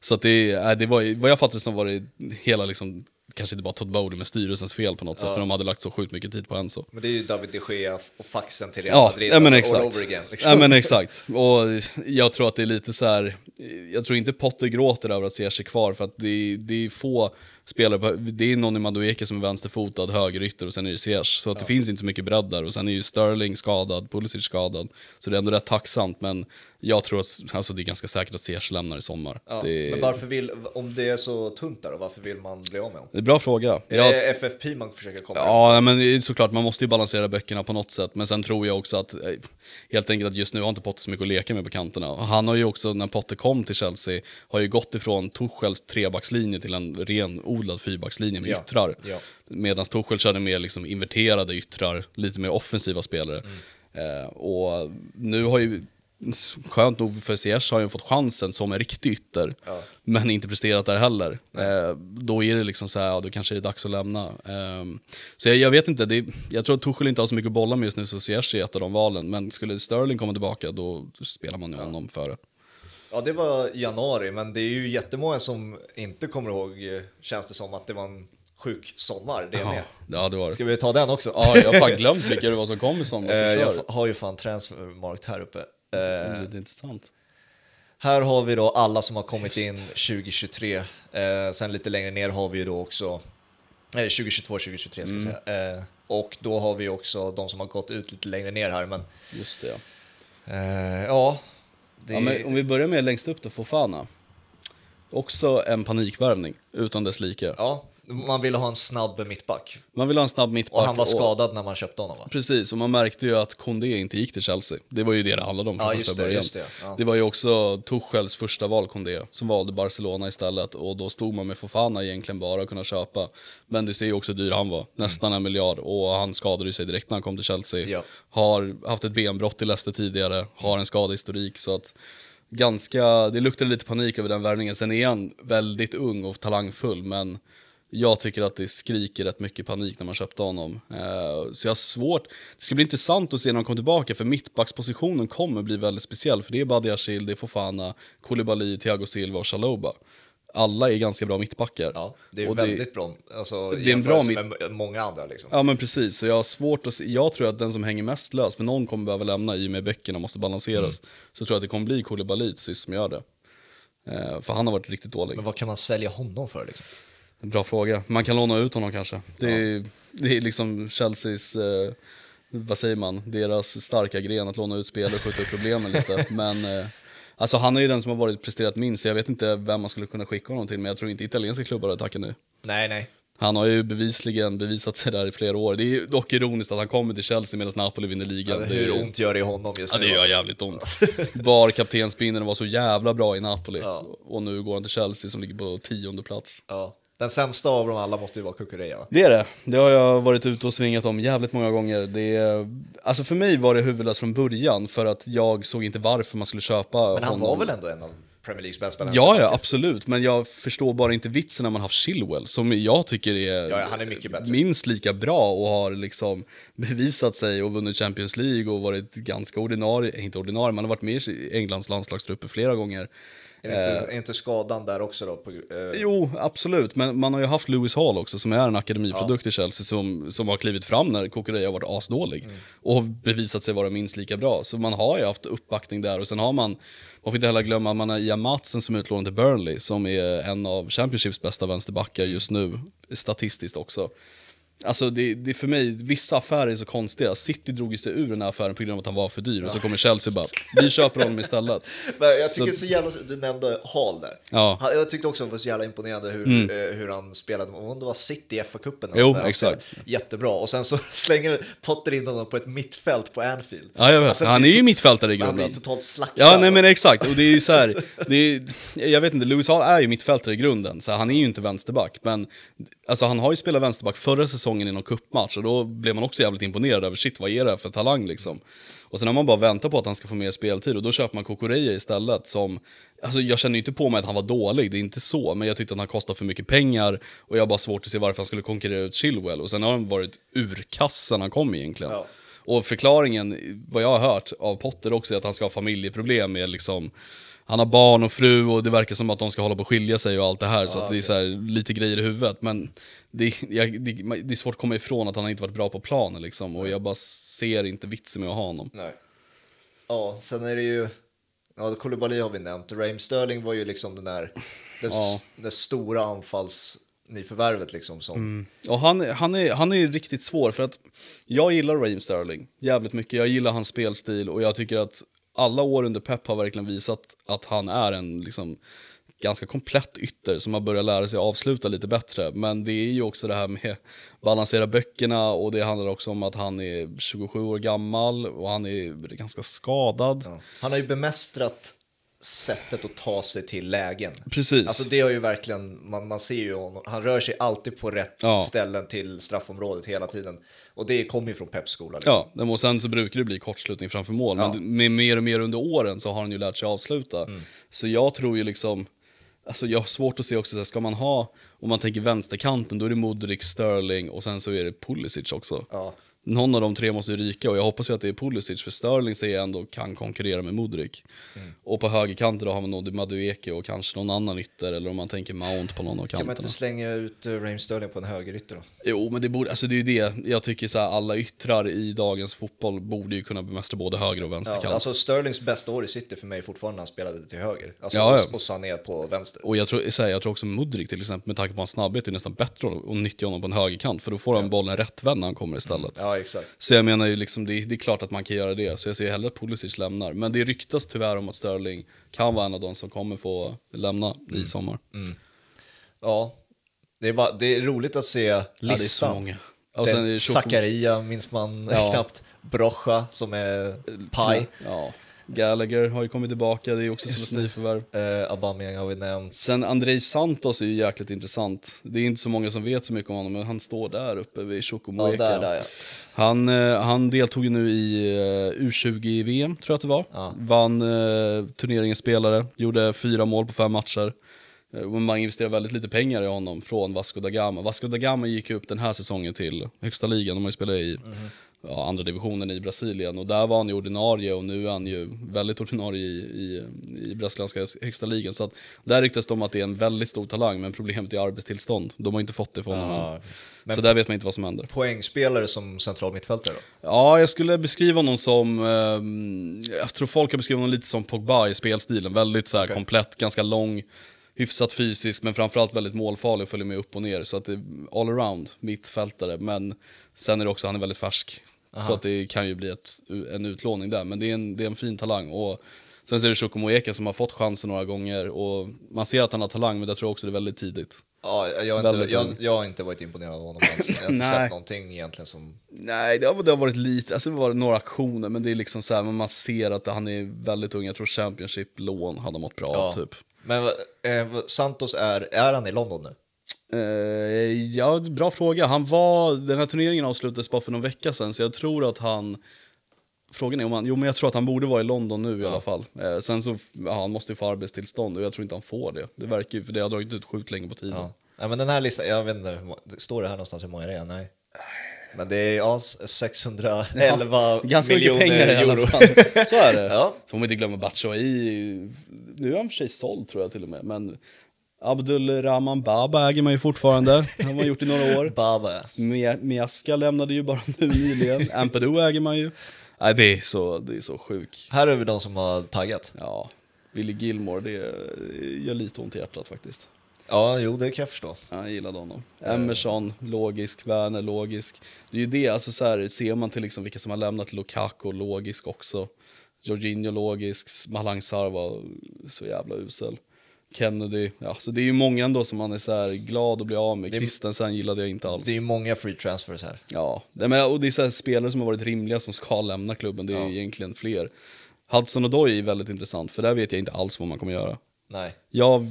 Så att det, äh, det var, vad jag fattade som var det hela liksom, kanske inte bara Todd Bowley, med styrelsens fel på något ja. sätt, för de hade lagt så sjukt mycket tid på Enzo. Men det är ju David de Gea och faxen till Real Madrid, ja, men alltså, exakt. all over again. Liksom. Ja, men *laughs* exakt. Och jag tror att det är lite så här, jag tror inte Potter gråter över att se sig kvar, för att det, det är få spelare på, det är någon i Madueke som är vänsterfotad, högerytter och sen är det Ziyech. Så att det finns inte så mycket bredd där och sen är ju Sterling skadad, Pulisic skadad. Så det är ändå rätt tacksamt men jag tror att, alltså det är ganska säkert att Ziyech lämnar i sommar. Ja. Det... Men varför vill, om det är så tunt där då, varför vill man bli av med honom? Det är en bra fråga. Är jag det att... FFP man försöker komma Ja, in? men såklart, man måste ju balansera böckerna på något sätt. Men sen tror jag också att, eh, helt enkelt att just nu har inte Potter så mycket att leka med på kanterna. Och han har ju också, när Potter kom till Chelsea, har ju gått ifrån Tuchels trebackslinje till en ren renodlad fyrbackslinje med ja. yttrar. Ja. Medan Tuchel körde mer liksom inverterade yttrar, lite mer offensiva spelare. Mm. Eh, och nu har ju skönt nog för Ziyech har ju fått chansen som en riktig ytter, ja. men inte presterat där heller. Eh, då är det liksom så här, ja, då kanske det är dags att lämna. Eh, så jag, jag, vet inte, det, jag tror att Tuchel inte har så mycket bollar med just nu, så Ziyech är ett av de valen. Men skulle Sterling komma tillbaka, då spelar man ju ja. honom före. Ja, det var januari, men det är ju jättemånga som inte kommer ihåg, eh, känns det som, att det var en sjuk sommar det Aha. med. Ja, det var det. Ska vi ta den också? Ja, jag har fan glömt vilka det var som kom i sommar. Eh, jag har ju fan transfermarkt här uppe. Det är eh, lite intressant. Här har vi då alla som har kommit Just. in 2023. sen lite längre ner har vi ju då också 2022, 2023 ska jag mm. säga. och då har vi också de som har gått ut lite längre ner här. Men, Just det ja. ja, det... Ja, men om vi börjar med längst upp då, Fofana. Också en panikvärvning utan dess like. Ja, man ville ha en snabb mittback. Man ville ha en snabb mittback. Och han var skadad och... när man köpte honom va? Precis, och man märkte ju att Kondé inte gick till Chelsea. Det var ju det det handlade om från ja, första det, början. Det, ja. det, var ju också Tuchels första val, Kondé, som valde Barcelona istället. Och då stod man med Fofana egentligen bara att kunna köpa. Men du ser ju också hur dyr han var, mm. nästan mm. en miljard. Och han skadade sig direkt när han kom till Chelsea. Ja. Har haft ett benbrott i Leicester tidigare, har en skadehistorik. Så att ganska, det luktade lite panik över den värvningen. Sen är han väldigt ung och talangfull, men jag tycker att det skriker rätt mycket panik när man köpte honom. Eh, så jag har svårt. Det ska bli intressant att se när han kommer tillbaka för mittbackspositionen kommer bli väldigt speciell för det är Badiashil, det är Fofana, Koulibaly, Thiago Silva och Chaloba. Alla är ganska bra mittbackar. Ja, det är och väldigt det, bra, alltså, det är en bra mitt... med många andra. Liksom. Ja men precis, så jag har svårt att se. Jag tror att den som hänger mest lös, för någon kommer behöva lämna i och med böckerna måste balanseras, mm. så tror jag att det kommer bli Koulibaly sist som gör det. Eh, för han har varit riktigt dålig. Men vad kan man sälja honom för liksom? Bra fråga. Man kan låna ut honom kanske. Det är, ja. det är liksom Chelseas, eh, vad säger man, deras starka gren att låna ut spelare och skjuta upp problemen lite. *laughs* Men eh, alltså han är ju den som har varit presterat minst, jag vet inte vem man skulle kunna skicka honom till, men jag tror inte italienska klubbar har tackat nu. Nej, nej. Han har ju bevisligen bevisat sig där i flera år. Det är dock ironiskt att han kommer till Chelsea medan Napoli vinner ligan. Ja, hur ont gör det i honom just nu? Ja, det gör alltså? jävligt ont. Var *laughs* kaptensbindeln var så jävla bra i Napoli ja. och nu går han till Chelsea som ligger på tionde plats. Ja. Den sämsta av dem alla måste ju vara Kukureya Det är det. Det har jag varit ute och svingat om jävligt många gånger. Det är, alltså för mig var det huvudlöst från början för att jag såg inte varför man skulle köpa honom. Men han honom. var väl ändå en av Premier Leagues bästa Ja, ja, absolut. Men jag förstår bara inte vitsen när man haft Chilwell, som jag tycker är, ja, han är mycket bättre. minst lika bra och har liksom bevisat sig och vunnit Champions League och varit ganska ordinarie, inte ordinarie, man har varit med i Englands landslagstrupper flera gånger. Är, inte, eh, inte skadan där också då? På, eh... Jo, absolut, men man har ju haft Lewis Hall också som är en akademiprodukt ja. i Chelsea som, som har klivit fram när Kukureya har varit asdålig mm. och bevisat sig vara minst lika bra. Så man har ju haft uppbackning där och sen har man, man får inte heller glömma, man har Ian Matsen som är utlånad till Burnley som är en av Championships bästa vänsterbackar just nu, statistiskt också. Alltså det, det är för mig, vissa affärer är så konstiga. City drog sig ur den här affären på grund av att han var för dyr ja. och så kommer Chelsea bara, vi köper honom istället. *laughs* Men jag tycker så, så jävla, du nämnde Hall där. Ja. jag tyckte också att det var så jävla imponerande hur, mm. Eh, hur han spelade, om det var City i FA-cupen. Jo, exakt. Jättebra. Och sen så *laughs* slänger Potter in honom på ett mittfält på Anfield. Ja, jag vet. Alltså, han är ju mittfältare i grunden. Han blir totalt slaktad. Ja, nej men exakt. Och det är ju så här, det är, jag vet inte, Lewis Hall är ju mittfältare i grunden, så han är ju inte vänsterback. Men alltså, han har ju spelat vänsterback förra säsongen säsongen i någon kuppmatch och då blev man också jävligt imponerad över shit vad är det för talang liksom. Och sen har man bara väntat på att han ska få mer speltid och då köper man Kokoreje istället som, alltså jag känner ju inte på mig att han var dålig, det är inte så, men jag tyckte att han kostade för mycket pengar och jag har bara svårt att se varför han skulle konkurrera ut Chilwell och sen har han varit urkass sen han kom egentligen. Ja. Och förklaringen, vad jag har hört av Potter också, är att han ska ha familjeproblem med liksom han har barn och fru och det verkar som att de ska hålla på att skilja sig och allt det här. Ah, så det okay. är så här, lite grejer i huvudet. Men det, jag, det, det, är svårt att komma ifrån att han inte varit bra på planen liksom. Och jag bara ser inte vitsen med att ha honom. Nej. Ja, sen är det ju... Ja, Koulibaly har vi nämnt. Raheem Sterling var ju liksom den där... Det, ja. stora anfalls nyförvärvet liksom. Som... Mm. Och han, han, är, han är riktigt svår för att jag gillar Raheem Sterling jävligt mycket. Jag gillar hans spelstil och jag tycker att alla år under Pep har verkligen visat att han är en liksom, ganska komplett ytter som har börjat lära sig avsluta lite bättre. Men det är ju också det här med balansera böckerna och det handlar också om att han är 27 år gammal och han är ganska skadad. Ja. Han har ju bemästrat sättet att ta sig till lägen. Precis. Alltså det har ju verkligen, man, man ser ju honom, han rör sig alltid på rätt ja. ställen till straffområdet hela tiden. Och det kommer ju från Peps skola. Liksom. Ja, och sen så brukar det bli kortslutning framför mål, ja. men med mer och mer under åren så har han ju lärt sig avsluta. Mm. Så jag tror ju liksom, alltså jag har svårt att se också, så här, ska man ha, om man tänker vänsterkanten, då är det Modric, Sterling och sen så är det Pulisic också. Ja någon av de tre måste ju ryka och jag hoppas ju att det är Pulisic för Sterling säger ändå kan konkurrera med Modric. Mm. Och på högerkanten då har man nog Madueke och kanske någon annan ytter eller om man tänker Mount på någon av kanterna. Kan man inte slänga ut eh, Raim Sterling på en högerytter då? Jo men det borde, alltså det är ju det, jag tycker så här, alla yttrar i dagens fotboll borde ju kunna bemästra både höger och vänsterkant. Ja, alltså Sterlings bästa år i City för mig fortfarande när han spelade till höger, alltså ja, ja. och Sané på vänster. Och jag tror, så här, jag tror också Modric till exempel med tanke på hans snabbhet är nästan bättre att nyttja honom på en högerkant för då får han ja. bollen rättvänd när han kommer istället. Ja, exakt. Så jag menar ju liksom, det, det, är klart att man kan göra det. Så jag ser hellre att Pulisic lämnar. Men det ryktas tyvärr om att Sterling kan vara en av de som kommer få lämna mm. i sommar. Mm. Ja, det är, bara, det är roligt att se listan. Ja, och sen Zakaria minns man ja. knappt. Brocha som är paj. Ja. Gallagher har ju kommit tillbaka, det är också Just som ett nyförvärv. Eh, Aubameyang har vi nämnt. Sen Andrei Santos är ju jäkligt intressant. Det är inte så många som vet så mycket om honom, men han står där uppe vid Chokomueka. Ja, där, där, ja. han, eh, han deltog ju nu i eh, U20-VM, tror jag att det var. Ja. Vann eh, turneringens spelare, gjorde fyra mål på fem matcher. Eh, man investerade väldigt lite pengar i honom från Vasco da Gama. Vasco da Gama gick upp den här säsongen till högsta ligan, de har ju spelat i. Mm ja, andra divisionen i Brasilien och där var han ju ordinarie och nu är han ju väldigt ordinarie i, i, i brasilianska högsta ligan. Så att där ryktas det om att det är en väldigt stor talang men problemet är arbetstillstånd. De har inte fått det från ah, honom ja. Så där vet man inte vad som händer. Poängspelare som central mittfältare då? Ja, jag skulle beskriva honom som, eh, jag tror folk har beskrivit honom lite som Pogba i spelstilen. Väldigt så här okay. komplett, ganska lång, hyfsat fysisk men framförallt väldigt målfarlig och följer med upp och ner. Så att det är all around mittfältare. Men sen är det också, han är väldigt färsk så att det kan ju bli ett, en utlåning där. Men det är en, det är en fin talang. Och sen så är det Chokomoeka som har fått chansen några gånger och man ser att han har talang men det tror jag också det är väldigt tidigt. Ja, jag, har inte, jag, jag har inte varit imponerad av honom alls. Jag har inte *laughs* sett någonting egentligen som... Nej, det har, det har varit lite, alltså det var några aktioner men det är liksom så här, man ser att han är väldigt ung. Jag tror Championship-lån hade mått bra ja. typ. Men eh, Santos, är, är han i London nu? Eh, ja, bra fråga. Han var, den här turneringen avslutades bara för någon vecka sedan, så jag tror att han... Frågan är om han... Jo, men jag tror att han borde vara i London nu ja. i alla fall. Eh, sen så, ja, han måste ju få arbetstillstånd och jag tror inte han får det. Det verkar ju, för det har dragit ut sjukt länge på tiden. Ja. ja. men den här listan, jag vet inte, står det här någonstans hur många det är? Nej. Men det är ja, 611 ja, ganska miljoner mycket pengar euro. I alla fall. *laughs* Så är det. ja. Får man inte glömma Batshuayi. Nu är han för sig såld tror jag till och med, men Abdul Rahman Baba äger man ju fortfarande. Han har gjort i några år. *laughs* Baba. Miaska lämnade ju bara nu nyligen. *laughs* Ampedou äger man ju. Nej, det är så, det så sjuk. Här är vi de som har taggat. Ja. Billy Gilmore, det gör lite ont i hjärtat faktiskt. Ja, jo det kan jag förstå. Ja, jag gillade honom. Emerson, logisk. Werner, logisk. Det är ju det, alltså så här, ser man till liksom vilka som har lämnat Lukaku, logisk också. Jorginho, logisk. Malang Sarva, så jävla usel. Kennedy. Ja, så det är ju många ändå som man är så här glad att bli av med. Det Christensen gillade jag inte alls. Det är ju många free transfers här. Ja, det, men, och det är så här spelare som har varit rimliga som ska lämna klubben. Det är Ja. egentligen fler. Hudson och Doy är väldigt intressant, för där vet jag inte alls vad man kommer göra. Nej. Jag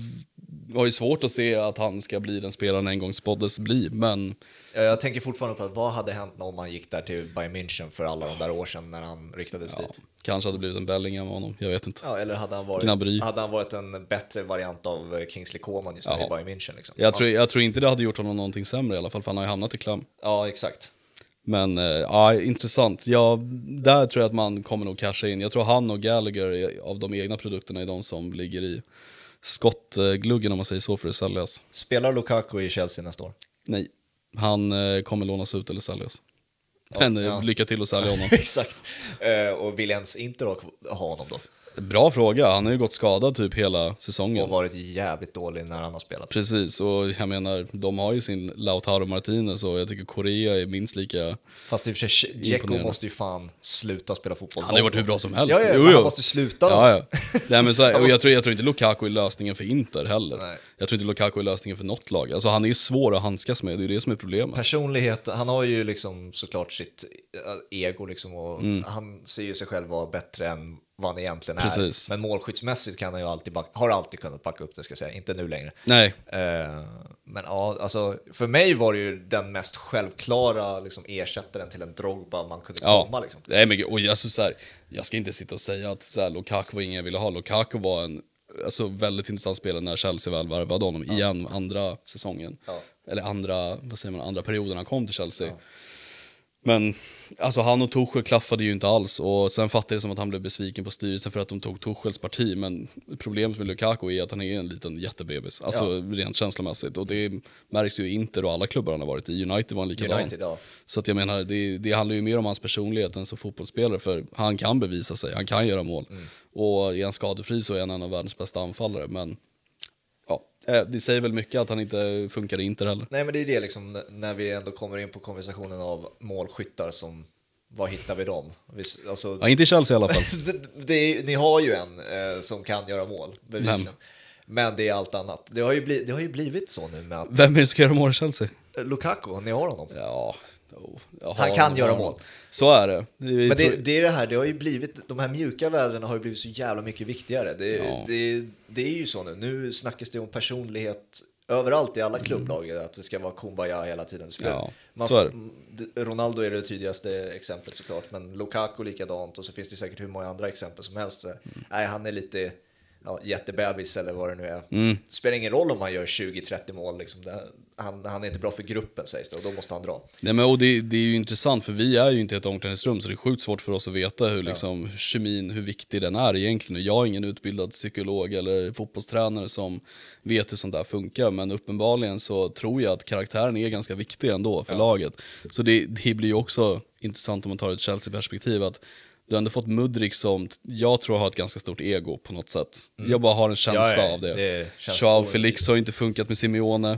har ju svårt att se att han ska bli den spelaren en gång spåddes bli, men Eh, jag tänker fortfarande på att vad hade hänt om han gick där till Bayern München för alla de där år sedan när han ryktades ja, dit? Kanske hade det blivit en Bellingham av honom, jag vet inte. Ja, eller hade han varit, hade han varit en bättre variant av eh, Kingsley Coman just nu ja. i Bayern München? Liksom. Jag, tror, jag tror inte det hade gjort honom någonting sämre i alla fall, för han har ju hamnat i kläm. Ja, exakt. Men eh, ja, intressant. Ja, där tror jag att man kommer nog casha in. Jag tror han och Gallagher av de egna produkterna är de som ligger i skottgluggen om man säger så för att säljas. Spelar Lukaku i Chelsea nästa år? Nej. Han eh, kommer lånas ut eller säljas. Men eh, ja, lycka till att sälja honom. *laughs* Exakt. Eh, och vill ens inte då ha honom då? Bra fråga. Han har ju gått skadad typ hela säsongen. Och varit jävligt dålig när han har spelat. Precis, och jag menar, de har ju sin Lautaro Martinez och jag tycker Korea är minst lika Fast i och för sig, Dzeko måste ju fan sluta spela fotboll. Han har ju varit hur bra som helst. Ja, ja, jo, jo. han måste sluta då. Ja, ja. Nej, men så här, och jag, tror, jag tror inte Lukaku är lösningen för Inter heller. Nej. Jag tror inte Lukaku är lösningen för något lag. Alltså han är ju svår att handskas med, det är ju det som är problemet. Personlighet, han har ju liksom såklart sitt eh, ego liksom. Och mm. Han ser ju sig själv vara bättre än vad han egentligen är. Precis. Men målskyddsmässigt kan han ju alltid backa, har alltid kunnat packa upp det, ska jag säga. Inte nu längre. Nej. Uh, men ja, alltså, för mig var det ju den mest självklara liksom, ersättaren till en Drogba man kunde ja. komma. Liksom. Nej, men, och alltså, så här, jag ska inte sitta och säga att så här, Lukaku var ingen jag ville ha. Lukaku var en alltså, väldigt intressant spelare när Chelsea väl värvade honom ja. igen, andra säsongen. Ja. Eller andra, vad säger man, andra perioden han kom till Chelsea. Ja. Men alltså han och Torshäll klaffade ju inte alls och sen fattade jag som att han blev besviken på styrelsen för att de tog Torshälls parti. Men problemet med Lukaku är att han är en liten jättebebis, alltså ja. rent känslomässigt. Och det märks ju inte då alla klubbar han har varit i. United var han likadan. United, ja. Så att jag menar, det, det handlar ju mer om hans personlighet än som fotbollsspelare för han kan bevisa sig, han kan göra mål. Mm. Och är han skadefri så är han en av världens bästa anfallare. Men Eh, det säger väl mycket att han inte funkar i Inter heller. Nej, men det är det liksom när vi ändå kommer in på konversationen av målskyttar som var hittar vi dem? Vi, alltså, ja, inte i Chelsea i alla fall. *laughs* det, det, ni har ju en eh, som kan göra mål, bevisligen. Men? Men det är allt annat. Det har, ju blivit, det har ju blivit så nu med att... Vem är det som ska göra mål i Chelsea? Eh, Lukaku, ni har honom. Ja, Jaha, oh, han kan göra mål. Så är det. Vi Men det, tror... det, är det här, det har ju blivit, de här mjuka vädren har ju blivit så jävla mycket viktigare. Det, ja. det, det är ju så nu. Nu snackas det om personlighet överallt i alla mm. klubblag, mm. att det ska vara kumbaya hela tiden. Ja, Man, är mm, Ronaldo är det tydligaste exemplet såklart, men Lukaku likadant och så finns det säkert hur många andra exempel som helst. mm. Nej, han är lite ja, jättebebis eller vad det nu är. Mm. Det spelar ingen roll om man gör 20-30 mål, liksom. det, han, han är inte bra för gruppen sägs det och då måste han dra. Nej, men, och det, det är ju intressant för vi är ju inte ett omklädningsrum så det är sjukt svårt för oss att veta hur liksom, ja. kemin, hur viktig den är egentligen. Jag är ingen utbildad psykolog eller fotbollstränare som vet hur sånt där funkar men uppenbarligen så tror jag att karaktären är ganska viktig ändå för ja. laget. Så det, det blir ju också intressant om man tar ett Chelsea-perspektiv att du har ändå fått Mudrik som jag tror har ett ganska stort ego på något sätt. Mm. Jag bara har en känsla ja, av det. det Joao Felix har inte funkat med Simeone.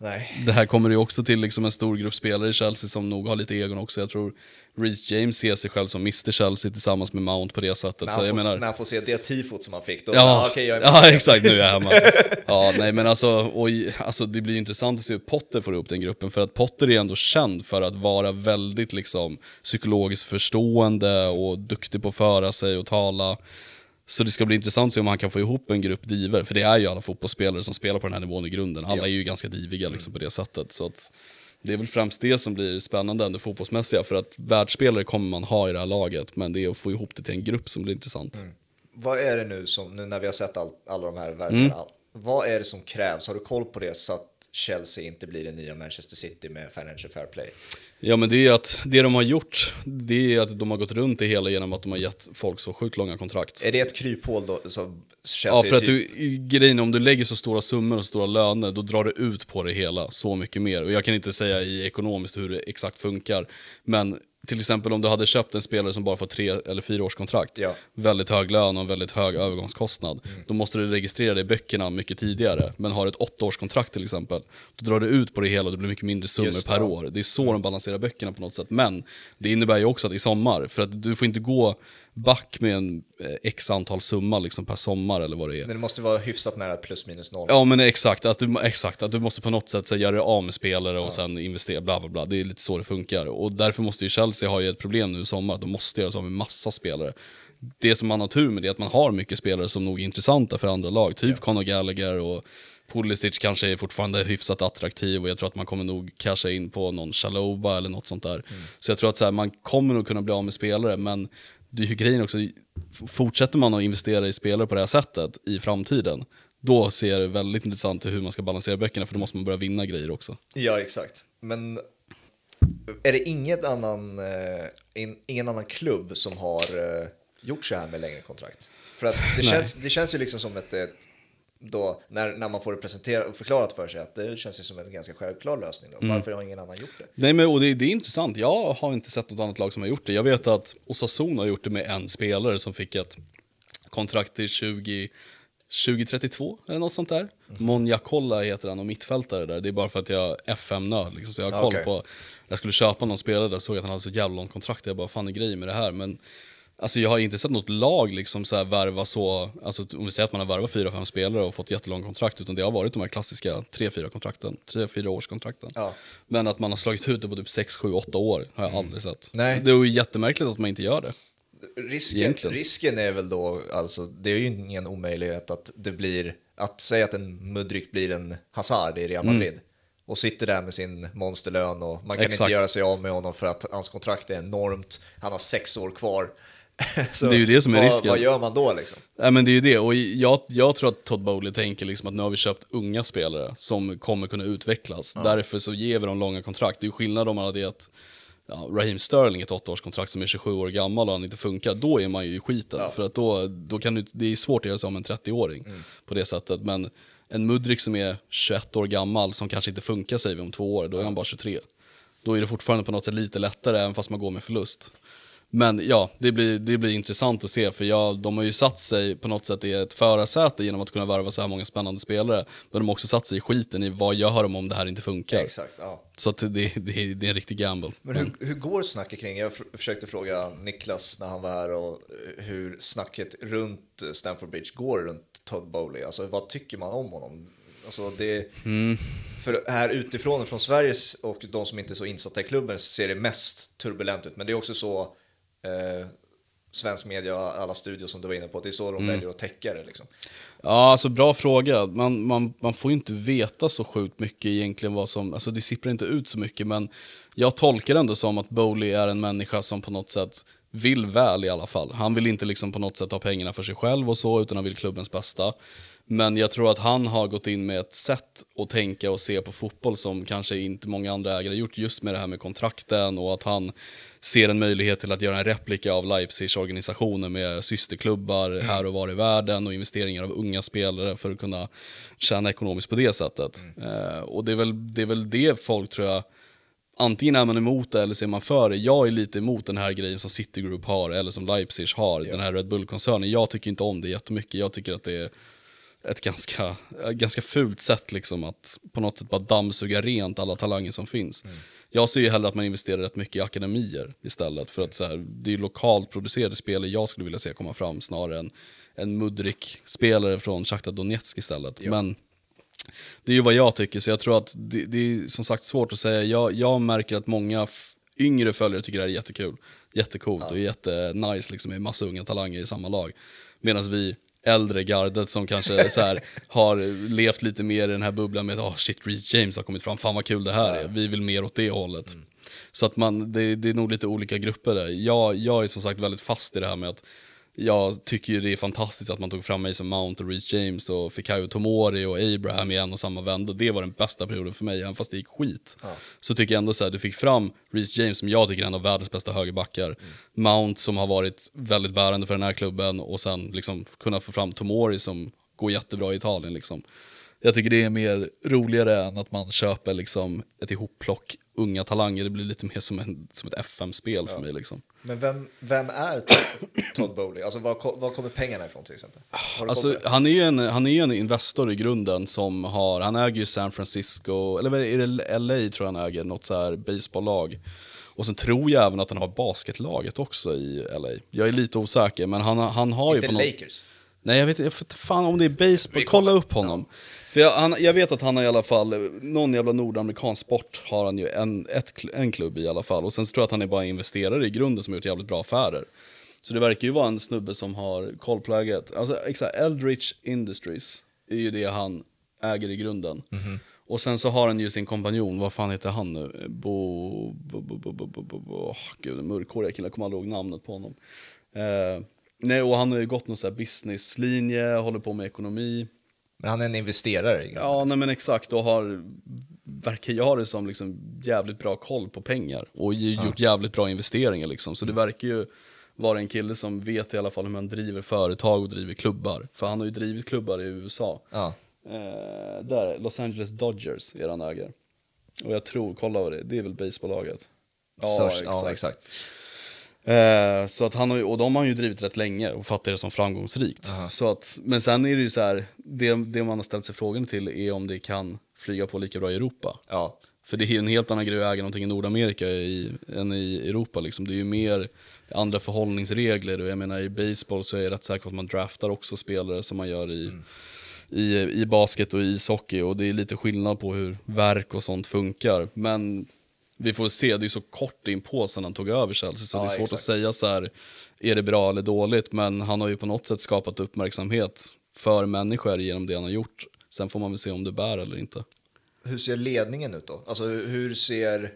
Nej. Det här kommer ju också till liksom en stor grupp spelare i Chelsea som nog har lite egon också. Jag tror Reece James ser sig själv som Mr Chelsea tillsammans med Mount på det sättet. När han, får, menar... när han får se det tifot som han fick då. Ja, okej, okay, jag är med. ja exakt, nu är jag hemma. ja, nej, men alltså, och, alltså, det blir intressant att se hur Potter får ihop den gruppen. För att Potter är ändå känd för att vara väldigt liksom, psykologiskt förstående och duktig på att föra sig och tala. Så det ska bli intressant att se om han kan få ihop en grupp diver, för det är ju alla fotbollsspelare som spelar på den här nivån i grunden. Alla är ju ganska diviga mm. liksom, på det sättet. Så att, det är väl främst det som blir spännande ändå fotbollsmässiga, för att världsspelare kommer man ha i det här laget, men det är att få ihop det till en grupp som blir intressant. Mm. Vad är det nu som, nu när vi har sett all, alla de här värvningarna, mm vad är det som krävs? Har du koll på det så att Chelsea inte blir det nya Manchester City med Financial Fair Play? Ja men det är att det de har gjort, det är att de har gått runt det hela genom att de har gett folk så sjukt långa kontrakt. Är det ett kryphål då? Så Chelsea ja för att typ... du, grejen om du lägger så stora summor och så stora löner, då drar du ut på det hela så mycket mer. Och jag kan inte säga i ekonomiskt hur det exakt funkar, men till exempel om du hade köpt en spelare som bara får tre eller fyra års kontrakt, ja. väldigt hög lön och väldigt hög övergångskostnad, mm. då måste du registrera det i böckerna mycket tidigare. Men har du ett års kontrakt till exempel, då drar du ut på det hela och det blir mycket mindre summor per år. Det är så de balanserar böckerna på något sätt. Men det innebär ju också att i sommar, för att du får inte gå back med en eh, x antal summa liksom per sommar eller vad det är. Men det måste vara hyfsat nära plus minus noll. Ja men exakt, att du, exakt, att du måste på något sätt så, göra dig av med spelare och ja. sen investera, bla bla bla. Det är lite så det funkar. Och därför måste ju Chelsea ha ju ett problem nu i sommar, att de måste göra sig av med massa spelare. Det som man har tur med det är att man har mycket spelare som nog är intressanta för andra lag, typ ja. Conor Gallagher och Pulisic kanske är fortfarande hyfsat attraktiv och jag tror att man kommer nog casha in på någon Chaloba eller något sånt där. Mm. Så jag tror att så här, man kommer nog kunna bli av med spelare men det är ju grejen också, fortsätter man att investera i spelare på det här sättet i framtiden, då ser det väldigt intressant hur man ska balansera böckerna för då måste man börja vinna grejer också. Ja, exakt. Men är det inget annan, eh, ingen annan klubb som har eh, gjort så här med längre kontrakt? För att det, känns, det känns ju liksom som ett, ett då, när, när man får det presenterat och förklarat för sig att det känns ju som en ganska självklar lösning. Då. Mm. Varför har ingen annan gjort det? Nej, men och det, det, är intressant. Jag har inte sett något annat lag som har gjort det. Jag vet att Osasuna har gjort det med en spelare som fick ett kontrakt till 20, 2032 eller något sånt där. Mm. Monjakolla heter han och mittfältare där. Det är bara för att jag är FM-nörd liksom, så jag har ah, koll okay. på. Jag skulle köpa någon spelare där såg att han hade så jävla långt kontrakt. Jag bara, fan är grejen med det här? Men Alltså jag har inte sett något lag liksom så värva så, alltså om vi säger att man har värvat fyra, fem spelare och fått jättelång kontrakt, utan det har varit de här klassiska tre, fyra kontrakten, tre, fyra års Ja. Men att man har slagit ut det på typ sex, sju, åtta år har jag mm. aldrig sett. Nej. Det är ju jättemärkligt att man inte gör det. Risken, risken är väl då, alltså det är ju ingen omöjlighet att det blir, att säga att en Mudryk blir en Hazard i Real mm. Madrid. Mm och sitter där med sin monsterlön och man kan Exakt. inte göra sig av med honom för att hans kontrakt är enormt, han har sex år kvar. *laughs* Så, det är ju det som är risken. Vad gör man då liksom? Nej, men det är ju det, och jag, jag tror att Todd Bowley tänker liksom att nu har vi köpt unga spelare som kommer kunna utvecklas. Ja. Därför så ger vi dem långa kontrakt. Det är ju skillnad om man hade gett ja, Raheem Sterling ett åttaårskontrakt som är 27 år gammal och han inte funkar. Då är man ju i skiten. Ja. För att då, då kan du, det är svårt att göra sig om en 30-åring mm. på det sättet. Men en Mudrik som är 21 år gammal som kanske inte funkar säger vi om två år, då är han bara 23. Då är det fortfarande på något sätt lite lättare även fast man går med förlust. Men ja, det blir, det blir intressant att se för jag, de har ju satt sig på något sätt i ett förarsäte genom att kunna värva så här många spännande spelare. Men de har också satt sig i skiten i vad gör de om det här inte funkar? Exakt, ja. Så det, det, det, är en riktig gamble. Men hur, hur går snacket kring, jag försökte fråga Niklas när han var här och eh, hur snacket runt Stanford Bridge går runt Todd Bowley. Alltså vad tycker man om honom? Alltså det, mm. För här utifrån, från Sveriges och de som inte är så insatta i klubben, ser det mest turbulent ut. Men det är också så eh, svensk media och alla studios som du var inne på, det är så de mm. väljer att täcka det. Liksom. Ja, alltså bra fråga. Man, man, man får ju inte veta så sjukt mycket egentligen vad som, alltså det sipprar inte ut så mycket men jag tolkar det ändå som att Bowley är en människa som på något sätt vill väl i alla fall. Han vill inte liksom på något sätt ha pengarna för sig själv och så utan han vill klubbens bästa. Men jag tror att han har gått in med ett sätt att tänka och se på fotboll som kanske inte många andra ägare gjort just med det här med kontrakten och att han ser en möjlighet till att göra en replika av Leipzigs organisationer med systerklubbar mm. här och var i världen och investeringar av unga spelare för att kunna tjäna ekonomiskt på det sättet. Mm. Eh, och det är, väl, det är väl det folk tror jag antingen är man emot det eller så är man för det. Jag är lite emot den här grejen som Citigroup har eller som Leipzig har, ja. den här Red Bull-koncernen. Jag tycker inte om det jättemycket. Jag tycker att det är ett ganska, ganska fult sätt liksom att på något sätt bara dammsuga rent alla talanger som finns. Mm. Jag ser ju hellre att man investerar rätt mycket i akademier istället för att så här, det är lokalt producerade spelare jag skulle vilja se komma fram snarare än en Mudrik-spelare från Shakhtar Donetsk istället. Jo. Men det är ju vad jag tycker så jag tror att det, det är som sagt svårt att säga. Jag, jag märker att många yngre följare tycker det här är jättekul, jättecoolt ja. och jättenice liksom med massa unga talanger i samma lag. Medan vi äldre gardet som kanske så här, *laughs* har levt lite mer i den här bubblan med att oh, shit, Reece James har kommit fram, fan vad kul det här är, vi vill mer åt det hållet. Mm. Så att man, det, det, är nog lite olika grupper där. Jag, jag är som sagt väldigt fast i det här med att jag tycker ju det är fantastiskt att man tog fram Mason Mount och Reece James och Fikayo Tomori och Abraham i en och samma vända. Det var den bästa perioden för mig, även fast det gick skit. Ja. Så tycker jag ändå så här, du fick fram Reece James som jag tycker är en av världens bästa högerbackar. Mm. Mount som har varit väldigt bärande för den här klubben och sen liksom kunna få fram Tomori som går jättebra i Italien liksom. Jag tycker det är mer roligare än att man köper liksom ett ihopplock unga talanger. Det blir lite mer som, en, som ett FM-spel ja. för mig. Liksom. Men vem, vem är Todd Bowley? Alltså, var, var kommer pengarna ifrån till exempel? Alltså, han, är ju en, han är en investor i grunden som har, han äger ju San Francisco, eller är det LA tror jag han äger, något så här baseballlag. Och sen tror jag även att han har basketlaget också i LA. Jag är lite osäker, men han, han har Inte ju... Inte Lakers? Någon... Nej, jag vet inte fan om det är baseball. Kolla upp honom. Ja. För jag, han, jag vet att han har i alla fall, någon jävla nordamerikansk sport har han ju en, ett, en klubb i i alla fall. Och sen så tror jag att han är bara investerare i grunden som har gjort jävligt bra affärer. Så det verkar ju vara en snubbe som har koll på läget. Alltså exakt, Eldritch Industries är ju det han äger i grunden. Mm -hmm. Och sen så har han ju sin kompanjon, vad fan heter han nu? Bo... bo, bo, bo, bo, bo, bo, bo. gud, mörkhåriga killen, jag kommer aldrig ihåg namnet på honom. Eh, nej, och han har ju gått någon sån här businesslinje, håller på med ekonomi. Men han är en investerare. Ja, nej, men exakt. Och har, verkar jag ha det som liksom jävligt bra koll på pengar och gjort ja. jävligt bra investeringar. Liksom. Så det mm. verkar ju vara en kille som vet i alla fall hur man driver företag och driver klubbar. För han har ju drivit klubbar i USA. Ja. Eh, där, Los Angeles Dodgers är han äger. Och jag tror, kolla vad det är, det är väl baseballlaget? Ja, Sörst, exakt. Ja, exakt. Eh, så att han har, och de har han ju drivit rätt länge och fattar det som framgångsrikt. Aha. Så att, men sen är det ju så här, det, det man har ställt sig frågan till är om det kan flyga på lika bra i Europa. Ja. För det är ju en helt annan grej att äga någonting i Nordamerika i, än i Europa. Liksom. Det är ju mer andra förhållningsregler. Och jag menar i baseball så är jag rätt säker på att man draftar också spelare som man gör i, mm. i, i basket och i ishockey. Och det är lite skillnad på hur verk och sånt funkar. Men vi får se, det är så kort in på sen han tog över Chelsea så ja, det är svårt exakt. att säga så här, är det bra eller dåligt? Men han har ju på något sätt skapat uppmärksamhet för människor genom det han har gjort. Sen får man väl se om det bär eller inte. Hur ser ledningen ut då? Alltså hur ser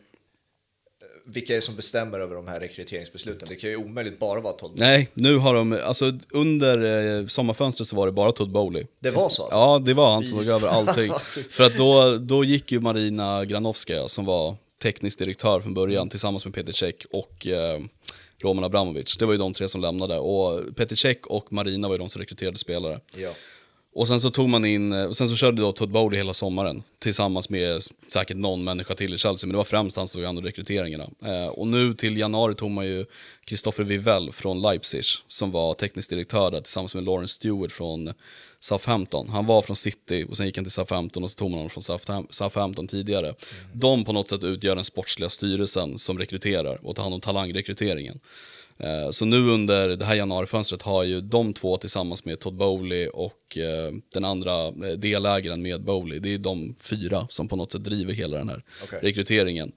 vilka är det som bestämmer över de här rekryteringsbesluten? Det kan ju omöjligt bara vara Todd Bowley. Nej, nu har de, alltså under eh, sommarfönstret så var det bara Todd Bowley. Det var så? Ja, det var han som tog över allting. För att då, då gick ju Marina Granovskaja som var teknisk direktör från början mm. tillsammans med Peter Cech och eh, Roman Abramovic. Det var ju de tre som lämnade och Peter Cech och Marina var ju de som rekryterade spelare. Ja. Och sen så tog man in, eh, sen så körde då Todd Bowley hela sommaren tillsammans med säkert någon människa till i Chelsea, men det var främst han som tog hand om rekryteringarna. Eh, och nu till januari tog man ju Christopher Vivell från Leipzig som var teknisk direktör där tillsammans med Lauren Stewart från Southampton. Han var från City och sen gick han till Southampton och så tog man honom från Southam Southampton tidigare. Mm. De på något sätt utgör den sportsliga styrelsen som rekryterar och tar hand om talangrekryteringen. Eh, så nu under det här januarifönstret har ju de två tillsammans med Todd Bowley och eh, den andra eh, delägaren med Bowley, det är de fyra som på något sätt driver hela den här okay. rekryteringen.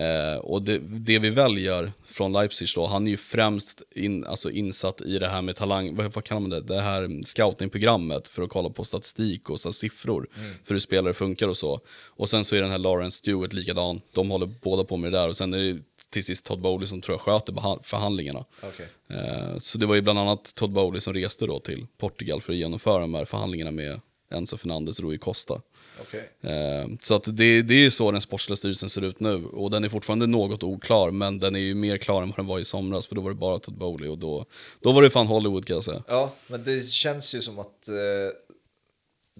Eh, och det, det, vi väljer från Leipzig då, han är ju främst in, alltså insatt i det här med talang, vad, vad kallar man det, det här scoutingprogrammet för att kolla på statistik och så siffror mm. för hur spelare funkar och så. Och sen så är den här Lawrence Stewart likadan, de håller båda på med det där och sen är det till sist Todd Bowley som tror jag sköter förhandlingarna. Okay. Eh, så det var ju bland annat Todd Bowley som reste då till Portugal för att genomföra de här förhandlingarna med Enzo Fernandes och Rui Costa. Okay. Eh, så att det, det är så den sportsliga styrelsen ser ut nu och den är fortfarande något oklar men den är ju mer klar än vad den var i somras för då var det bara Todd Bowley och då, då var det fan Hollywood kan jag säga. Ja, men det känns ju som att eh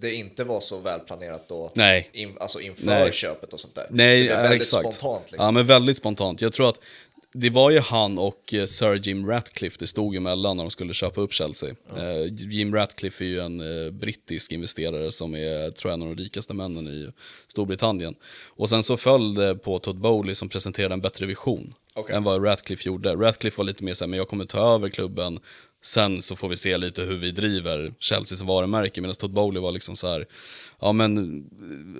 det inte var så välplanerat då, Nej. In, alltså inför Nej. köpet och sånt där. Nej, det är väldigt exakt. spontant. Liksom. Ja, men väldigt spontant. Jag tror att det var ju han och eh, Sir Jim Ratcliffe det stod emellan när de skulle köpa upp Chelsea. Mm. Jim Ratcliffe är ju en eh, brittisk investerare som är, tror jag, en av de rikaste männen i Storbritannien. Och sen så följde på Todd Bowley som presenterade en bättre vision okay. än vad Ratcliffe gjorde. Ratcliffe var lite mer såhär, men jag kommer ta över klubben, sen så får vi se lite hur vi driver Chelseas varumärke. Medan Todd Bowley var liksom så här, ja men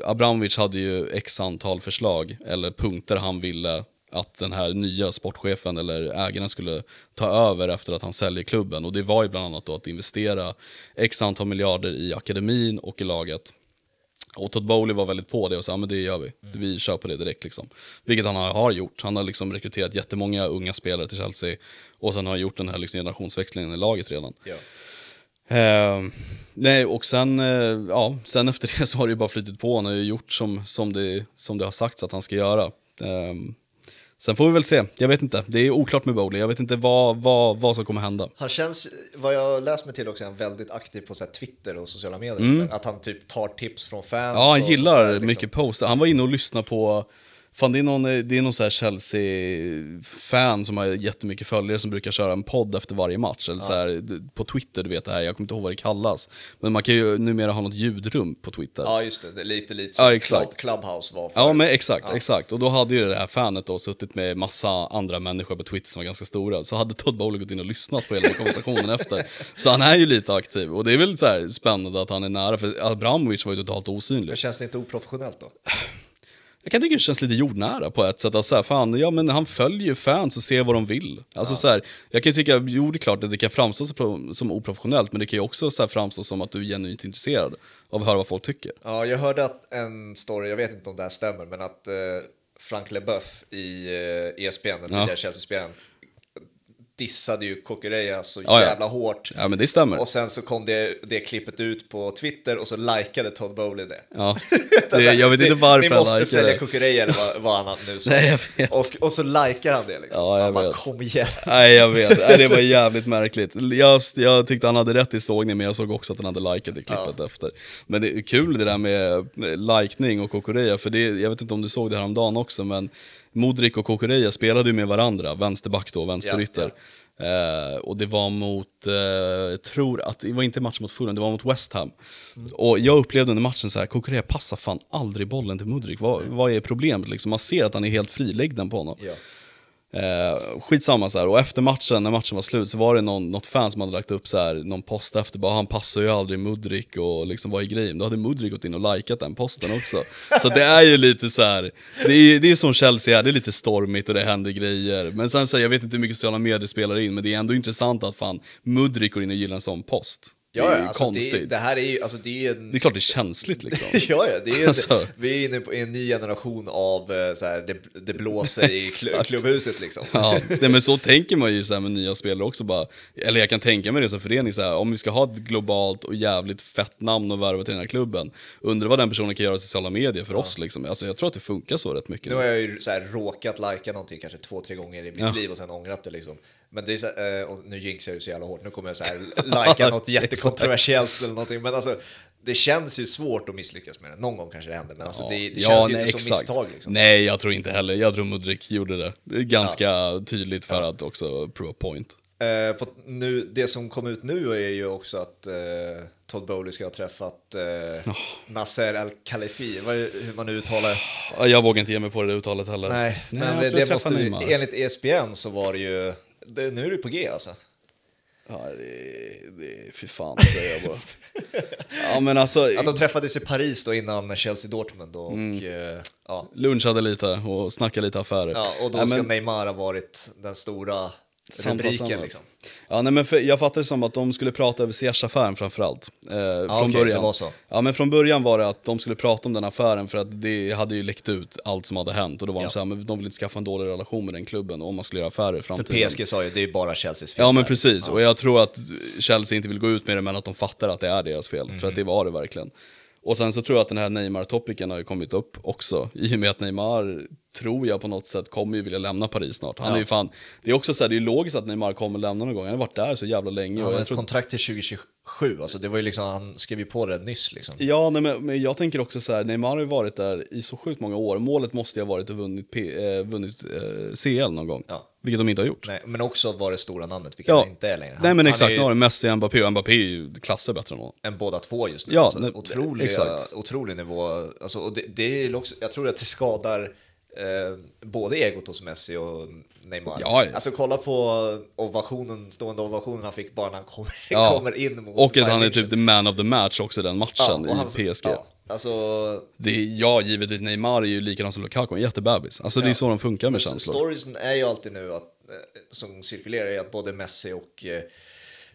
Abramovic hade ju x antal förslag, eller punkter han ville att den här nya sportchefen eller ägaren skulle ta över efter att han säljer klubben. Och det var ju bland annat då att investera x antal miljarder i akademin och i laget. Och Todd Bowley var väldigt på det och sa men det gör vi, mm. vi kör på det direkt. Liksom. Vilket han har gjort. Han har liksom rekryterat jättemånga unga spelare till Chelsea och sen har han gjort den här liksom generationsväxlingen i laget redan. Ja. Eh, nej, och sen, eh, ja, sen efter det *laughs* så har det ju bara flutit på. Han har ju gjort som, som, det, som det har sagts att han ska göra. Eh, Sen får vi väl se, jag vet inte. Det är oklart med Bowley, jag vet inte vad, vad, vad som kommer hända. Han känns, vad jag läst mig till också, är han väldigt aktiv på så Twitter och sociala medier. Mm. Att han typ tar tips från fans. Ja, han gillar där, liksom. mycket poster. Han var inne och lyssnade på Fan, det är någon, det är någon så Chelsea-fan som har jättemycket följare som brukar köra en podd efter varje match. Eller ja. så här, på Twitter, du vet det här, jag kommer inte ihåg vad det kallas. Men man kan ju numera ha något ljudrum på Twitter. Ja, just det. det är lite, lite som ja, exakt. Clubhouse var förut. Ja, men exakt, ja. exakt. Och då hade ju det här fanet då suttit med massa andra människor på Twitter som var ganska stora. Så hade Todd Bowley gått in och lyssnat på hela konversationen efter. Så han är ju lite aktiv. Och det är väl så spännande att han är nära, för Abramovic var ju totalt osynlig. Men känns det inte oprofessionellt då? jag kan tycka det känns lite jordnära på ett sätt. Att så här, fan, ja, men han följer ju fans och ser vad de vill. Alltså, ja. så här, jag kan ju tycka, jo det är klart att det kan framstå som, som oprofessionellt, men det kan ju också så här, framstå som att du är genuint intresserad av att höra vad folk tycker. Ja, jag hörde att en story, jag vet inte om det här stämmer, men att eh, Frank LeBeuf i eh, ESPN, den tidigare ja. Chelsea-spelaren, dissade ju Kokureya så ja, jävla ja. hårt. Ja, men det stämmer. Och sen så kom det, det klippet ut på Twitter och så likade Todd Bowley det. Ja. *laughs* det alltså, jag vet inte varför han det. Ni måste sälja Kokureya eller vad, vad han nu *laughs* sa. Nej, Och, och så likar han det liksom. Ja, jag han bara, kom igen. Nej, jag vet. Nej, det var *laughs* jävligt märkligt. Jag, jag tyckte han hade rätt i sågning, men jag såg också att han hade likat det klippet ja. efter. Men det är kul det där med eh, likning och Kokureya, för det, jag vet inte om du såg det häromdagen också, men Modric och Kokoreya spelade ju med varandra, vänsterback då, vänsterytter. Ja, ja. eh, och det var mot, eh, jag tror att det var inte match mot Fulham, det var mot West Ham. Mm. Och jag upplevde under matchen så här, Kokoreya passar fan aldrig bollen till Modric. Vad, vad är problemet liksom? Man ser att han är helt friläggd på honom. Ja. Eh, skitsamma så här. och efter matchen, när matchen var slut, så var det någon, något fan som hade lagt upp så här, någon post efter, bara han passar ju aldrig Mudrik och liksom vad är grejen. Då hade Mudrik gått in och likat den posten också. så det är ju lite så här, det är, det är som Chelsea är, det är lite stormigt och det händer grejer. Men sen säger jag vet inte hur mycket sociala medier spelar in, men det är ändå intressant att fan Mudrik går in och gillar en sån post. Ja, det är ju alltså konstigt. Det, det, här är ju, alltså det är en... Det är klart det är känsligt liksom. *laughs* ja, ja, det är en, alltså... vi är inne på en ny generation av eh, så här, det, det blåser i klubbhuset liksom. ja, *laughs* nej, men så tänker man ju så här med nya spelare också bara. Eller jag kan tänka mig det som förening så här, om vi ska ha ett globalt och jävligt fett namn och värva till den här klubben. Undrar vad den personen kan göra i sociala medier för ja. oss liksom. Alltså jag tror att det funkar så rätt mycket. Nu har jag ju så här, råkat lajka någonting kanske två, tre gånger i mitt ja. liv och sen ångrat det liksom. Men det är så, eh, och nu jinxar jag så jävla hårt, nu kommer jag så här likea *laughs* något jättekontroversiellt eller någonting. Men alltså, det känns ju svårt att misslyckas med det. Någon gång kanske det händer, men alltså, det, det ja, känns nej, ju inte exakt. som misstag. Liksom. Nej, jag tror inte heller. Jag tror Mudrik gjorde det. ganska ja. tydligt för ja. att också prova point. Eh, på, nu, det som kom ut nu är ju också att eh, Todd Bowley ska ha träffat eh, oh. Nasser Al-Khalifi, hur man nu uttalar Jag vågar inte ge mig på det uttalet heller. Nej, men Nej, det, det måste, enligt ESPN så var det ju det, nu är du på G alltså? Ja, det, det, fy fan säger jag bara. *laughs* ja, men alltså, att de träffades i Paris då innan Chelsea-Dortmund och mm. Eh, ja. lunchade lite och snackade lite affärer. Ja, och då ja, ska men... Neymar ha varit den stora rubriken liksom. Ja, nej, men för, jag fattade det som att de skulle prata över Sears-affären framförallt. Eh, ah, från okay, början. det var så. Ja, men från början var det att de skulle prata om den affären för att det hade ju läckt ut allt som hade hänt och då var ja. de så här, men de vill inte skaffa en dålig relation med den klubben om man skulle göra affärer i framtiden. För PSG sa ju, det är ju bara Chelseas fel. Ja, men precis. Ah. Och jag tror att Chelsea inte vill gå ut med det, men att de fattar att det är deras fel, mm. för att mm. det var det verkligen. Och sen så tror jag att den här Neymar-topiken har ju kommit upp också, i och med att Neymar tror jag på något sätt kommer ju vilja lämna Paris snart. Han ja. är ju fan, det är också så här, det är logiskt att Neymar kommer lämna någon gång, han har varit där så jävla länge. Han har ett tror... kontrakt till 2027, alltså det var ju liksom, han skrev ju på det nyss liksom. Ja, nej, men, men jag tänker också så här, Neymar har ju varit där i så sjukt många år, målet måste ju ha varit att vunnit, P, eh, vunnit eh, CL någon gång. Ja. Vilket de inte har gjort. Nej, men också var det stora namnet, vilket ja. han inte är längre. Han, nej men exakt, nu har det Messi, Mbappé och Mbappé är ju klasser bättre än honom. Än båda två just nu. Ja, alltså, otrolig, exakt. Eh, otrolig nivå. Alltså, och det, det är också, jag tror att det skadar eh, både egot hos Messi och Neymar. Ja, ja. Alltså kolla på ovationen, stående ovationen han fick bara när han kommer, *laughs* ja. kommer in mot Och att han är typ the man of the match också den matchen i han, PSG. Alltså... Det är, ja, givetvis. Neymar är ju likadan som Lukaku, en jättebebis. Alltså det är så de funkar med känslor. Storiesen är ju alltid nu att, eh, som cirkulerar är att både Messi och eh,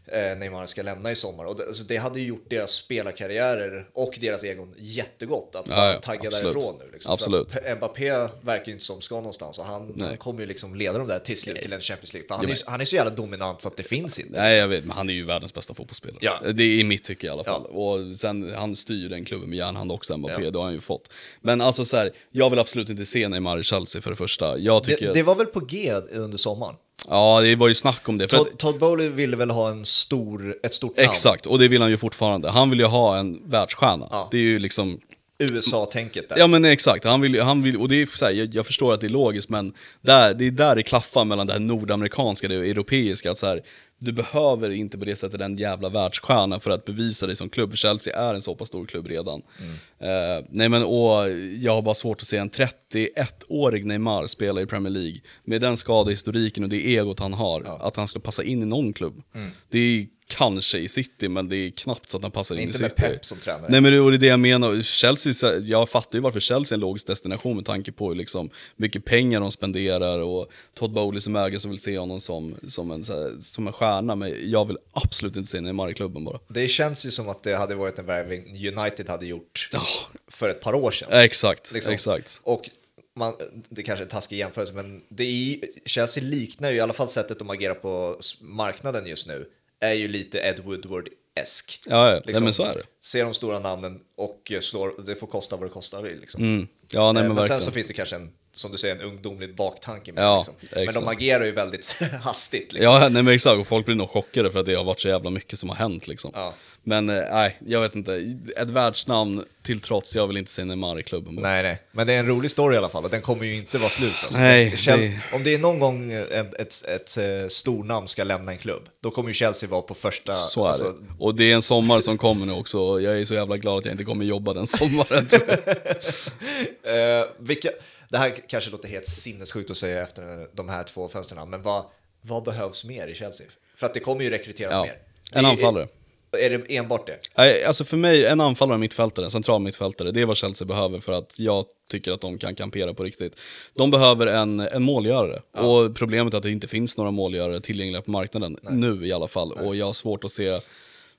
Eh, Neymar ska lämna i sommar. Och det, alltså det hade ju gjort deras spelarkarriärer och deras egon jättegott att ja, ja, tagga absolut. därifrån nu. Liksom. Absolut. Mbappé verkar ju inte som ska någonstans och han, han kommer ju liksom leda dem där till slut till en Champions League. För han, ja, är, han är så jävla dominant så att det finns inte. Nej, liksom. jag vet, men han är ju världens bästa fotbollsspelare. Ja. Det är i mitt tycke i alla fall. Och sen, han styr ju den klubben med järnhand också, Mbappé, ja. det har han ju fått. Men alltså så här, jag vill absolut inte se Neymar i Chelsea för det första. Jag tycker det, det var väl på G under sommaren? Ja, det var ju snack om det. Todd, att, Todd Bowley ville väl ha en stor, ett stort namn? Exakt, och det vill han ju fortfarande. Han vill ju ha en världsstjärna. Ja. Det är ju liksom... USA-tänket där. Ja men exakt, han vill, han vill och det är så här, jag, jag, förstår att det är logiskt men där, det är där det klaffar mellan det här nordamerikanska och det europeiska. Att så här, du behöver inte på det sättet en jävla världsstjärna för att bevisa dig som klubb, för Chelsea är en så pass stor klubb redan. Mm. Uh, nej men och jag har bara svårt att se en 31-årig Neymar spela i Premier League, med den skadehistoriken och det egot han har, ja. att han ska passa in i någon klubb. Mm. Det är kanske i city, men det är knappt så att han passar in i city. inte med Pep som tränare. Nej, men det, är det jag menar. Chelsea, jag fattar ju varför Chelsea är en logisk destination med tanke på hur liksom, mycket pengar de spenderar och Todd Bowley som äger som vill se honom som, som, en, som en stjärna. Men jag vill absolut inte se honom i klubben bara. Det känns ju som att det hade varit en värvning United hade gjort oh. för ett par år sedan. Exakt, liksom. exakt. Och man, det kanske är en taskig jämförelse, men det är, Chelsea liknar ju i alla fall sättet de agerar på marknaden just nu är ju lite Ed Woodward-esk. Ja, ja. Liksom, nej, men liksom, så är det. Ser de stora namnen och slår, det får kosta vad det kostar. Liksom. Mm. Ja, nej, eh, men, men verkligen. sen så finns det kanske en, som du säger, en ungdomlig baktanke med ja, liksom. Men exakt. de agerar ju väldigt *laughs* hastigt. Liksom. Ja, nej men exakt, och folk blir nog chockade för att det har varit så jävla mycket som har hänt liksom. Ja. Men eh, nej, jag vet inte. Ett världsnamn till trots, jag vill inte se Neymar i klubben. Nej, nej. Men det är en rolig story i alla fall och den kommer ju inte vara slut. Alltså. Nej, Chelsea, det... Om det är någon gång ett, ett, ett eh, stornamn ska lämna en klubb, då kommer ju Chelsea vara på första... Så är alltså... det. Och det är en sommar som kommer nu också och jag är så jävla glad att jag inte kommer jobba den sommaren. uh, *laughs* vilka... Det här kanske låter helt sinnessjukt att säga efter de här två fönsterna, men vad, vad behövs mer i Chelsea? För att det kommer ju rekryteras ja. mer. En anfallare. Är det enbart det? alltså för mig, en anfallare och mittfältare, central mittfältare, det är vad Chelsea behöver för att jag tycker att de kan kampera på riktigt. De behöver en, en målgörare ja. och problemet är att det inte finns några målgörare tillgängliga på marknaden, Nej. nu i alla fall, Nej. och jag har svårt att se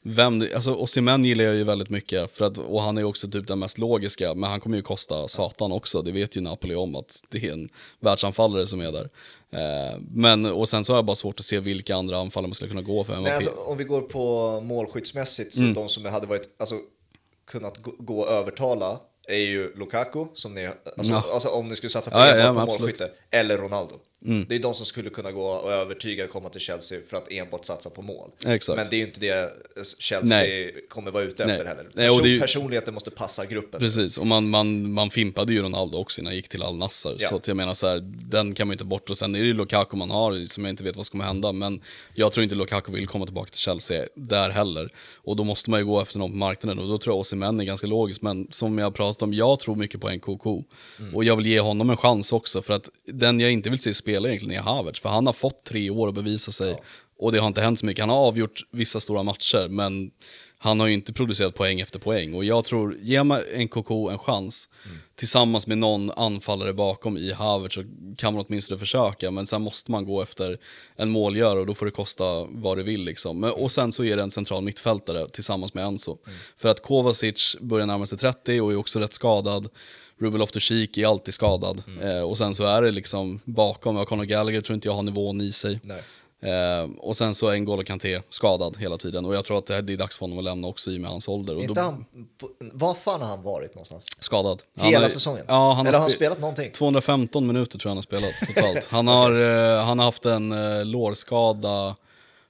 vem, alltså Osimhen gillar jag ju väldigt mycket, för att, och han är ju också typ den mest logiska, men han kommer ju kosta satan också, det vet ju Napoli om att det är en världsanfallare som är där. Eh, men, och sen så har jag bara svårt att se vilka andra anfallare man skulle kunna gå för. Nej, alltså, om vi går på målskyddsmässigt, så mm. de som hade varit, alltså, kunnat gå, gå och övertala är ju Lukaku, som ni, alltså, ja. alltså om ni skulle satsa på, ja, ja, på målskytte, eller Ronaldo. Mm. Det är de som skulle kunna gå och övertyga att komma till Chelsea för att enbart satsa på mål. Exakt. Men det är ju inte det eh, Chelsea Nej. kommer vara ute efter Nej. heller. Nej, och ju... Personligheten måste passa gruppen. Precis, och man, man, man fimpade ju Ronaldo också innan han gick till Al Nassar. Ja. Så att jag menar så här, den kan man ju inte bort. Och sen är det ju Lukaku man har som jag inte vet vad som kommer hända. Men jag tror inte Lukaku vill komma tillbaka till Chelsea där heller. Och då måste man ju gå efter någon på marknaden och då tror jag Osimhen är ganska logiskt. Men som jag pratat om, jag tror mycket på NKK Mm. Och jag vill ge honom en chans också för att den jag inte vill se spelar egentligen i Havertz, för han har fått tre år att bevisa sig. Ja. Och det har inte hänt så mycket. Han har avgjort vissa stora matcher, men han har ju inte producerat poäng efter poäng. Och jag tror, ge mig NKK en chans, mm. tillsammans med någon anfallare bakom i Havertz så kan man åtminstone försöka, men sen måste man gå efter en målgörare och då får det kosta vad det vill. Liksom. Men, och sen så är det en central mittfältare tillsammans med Enzo. Mm. För att Kovacic börjar närma sig 30 och är också rätt skadad. Rubel of the cheek är alltid skadad. Mm. Eh, och sen så är det liksom bakom, och Conor Gallagher tror inte jag har nivån i sig. Eh, och sen så är N'Golo Kanté skadad hela tiden och jag tror att det är dags för honom att lämna också i och med hans ålder. inte då... han, vad fan har han varit någonstans? Skadad. Hela är... säsongen? Ja, han Eller har han spe... spelat någonting? 215 minuter tror jag han har spelat totalt. Han har, eh, han har haft en eh, lårskada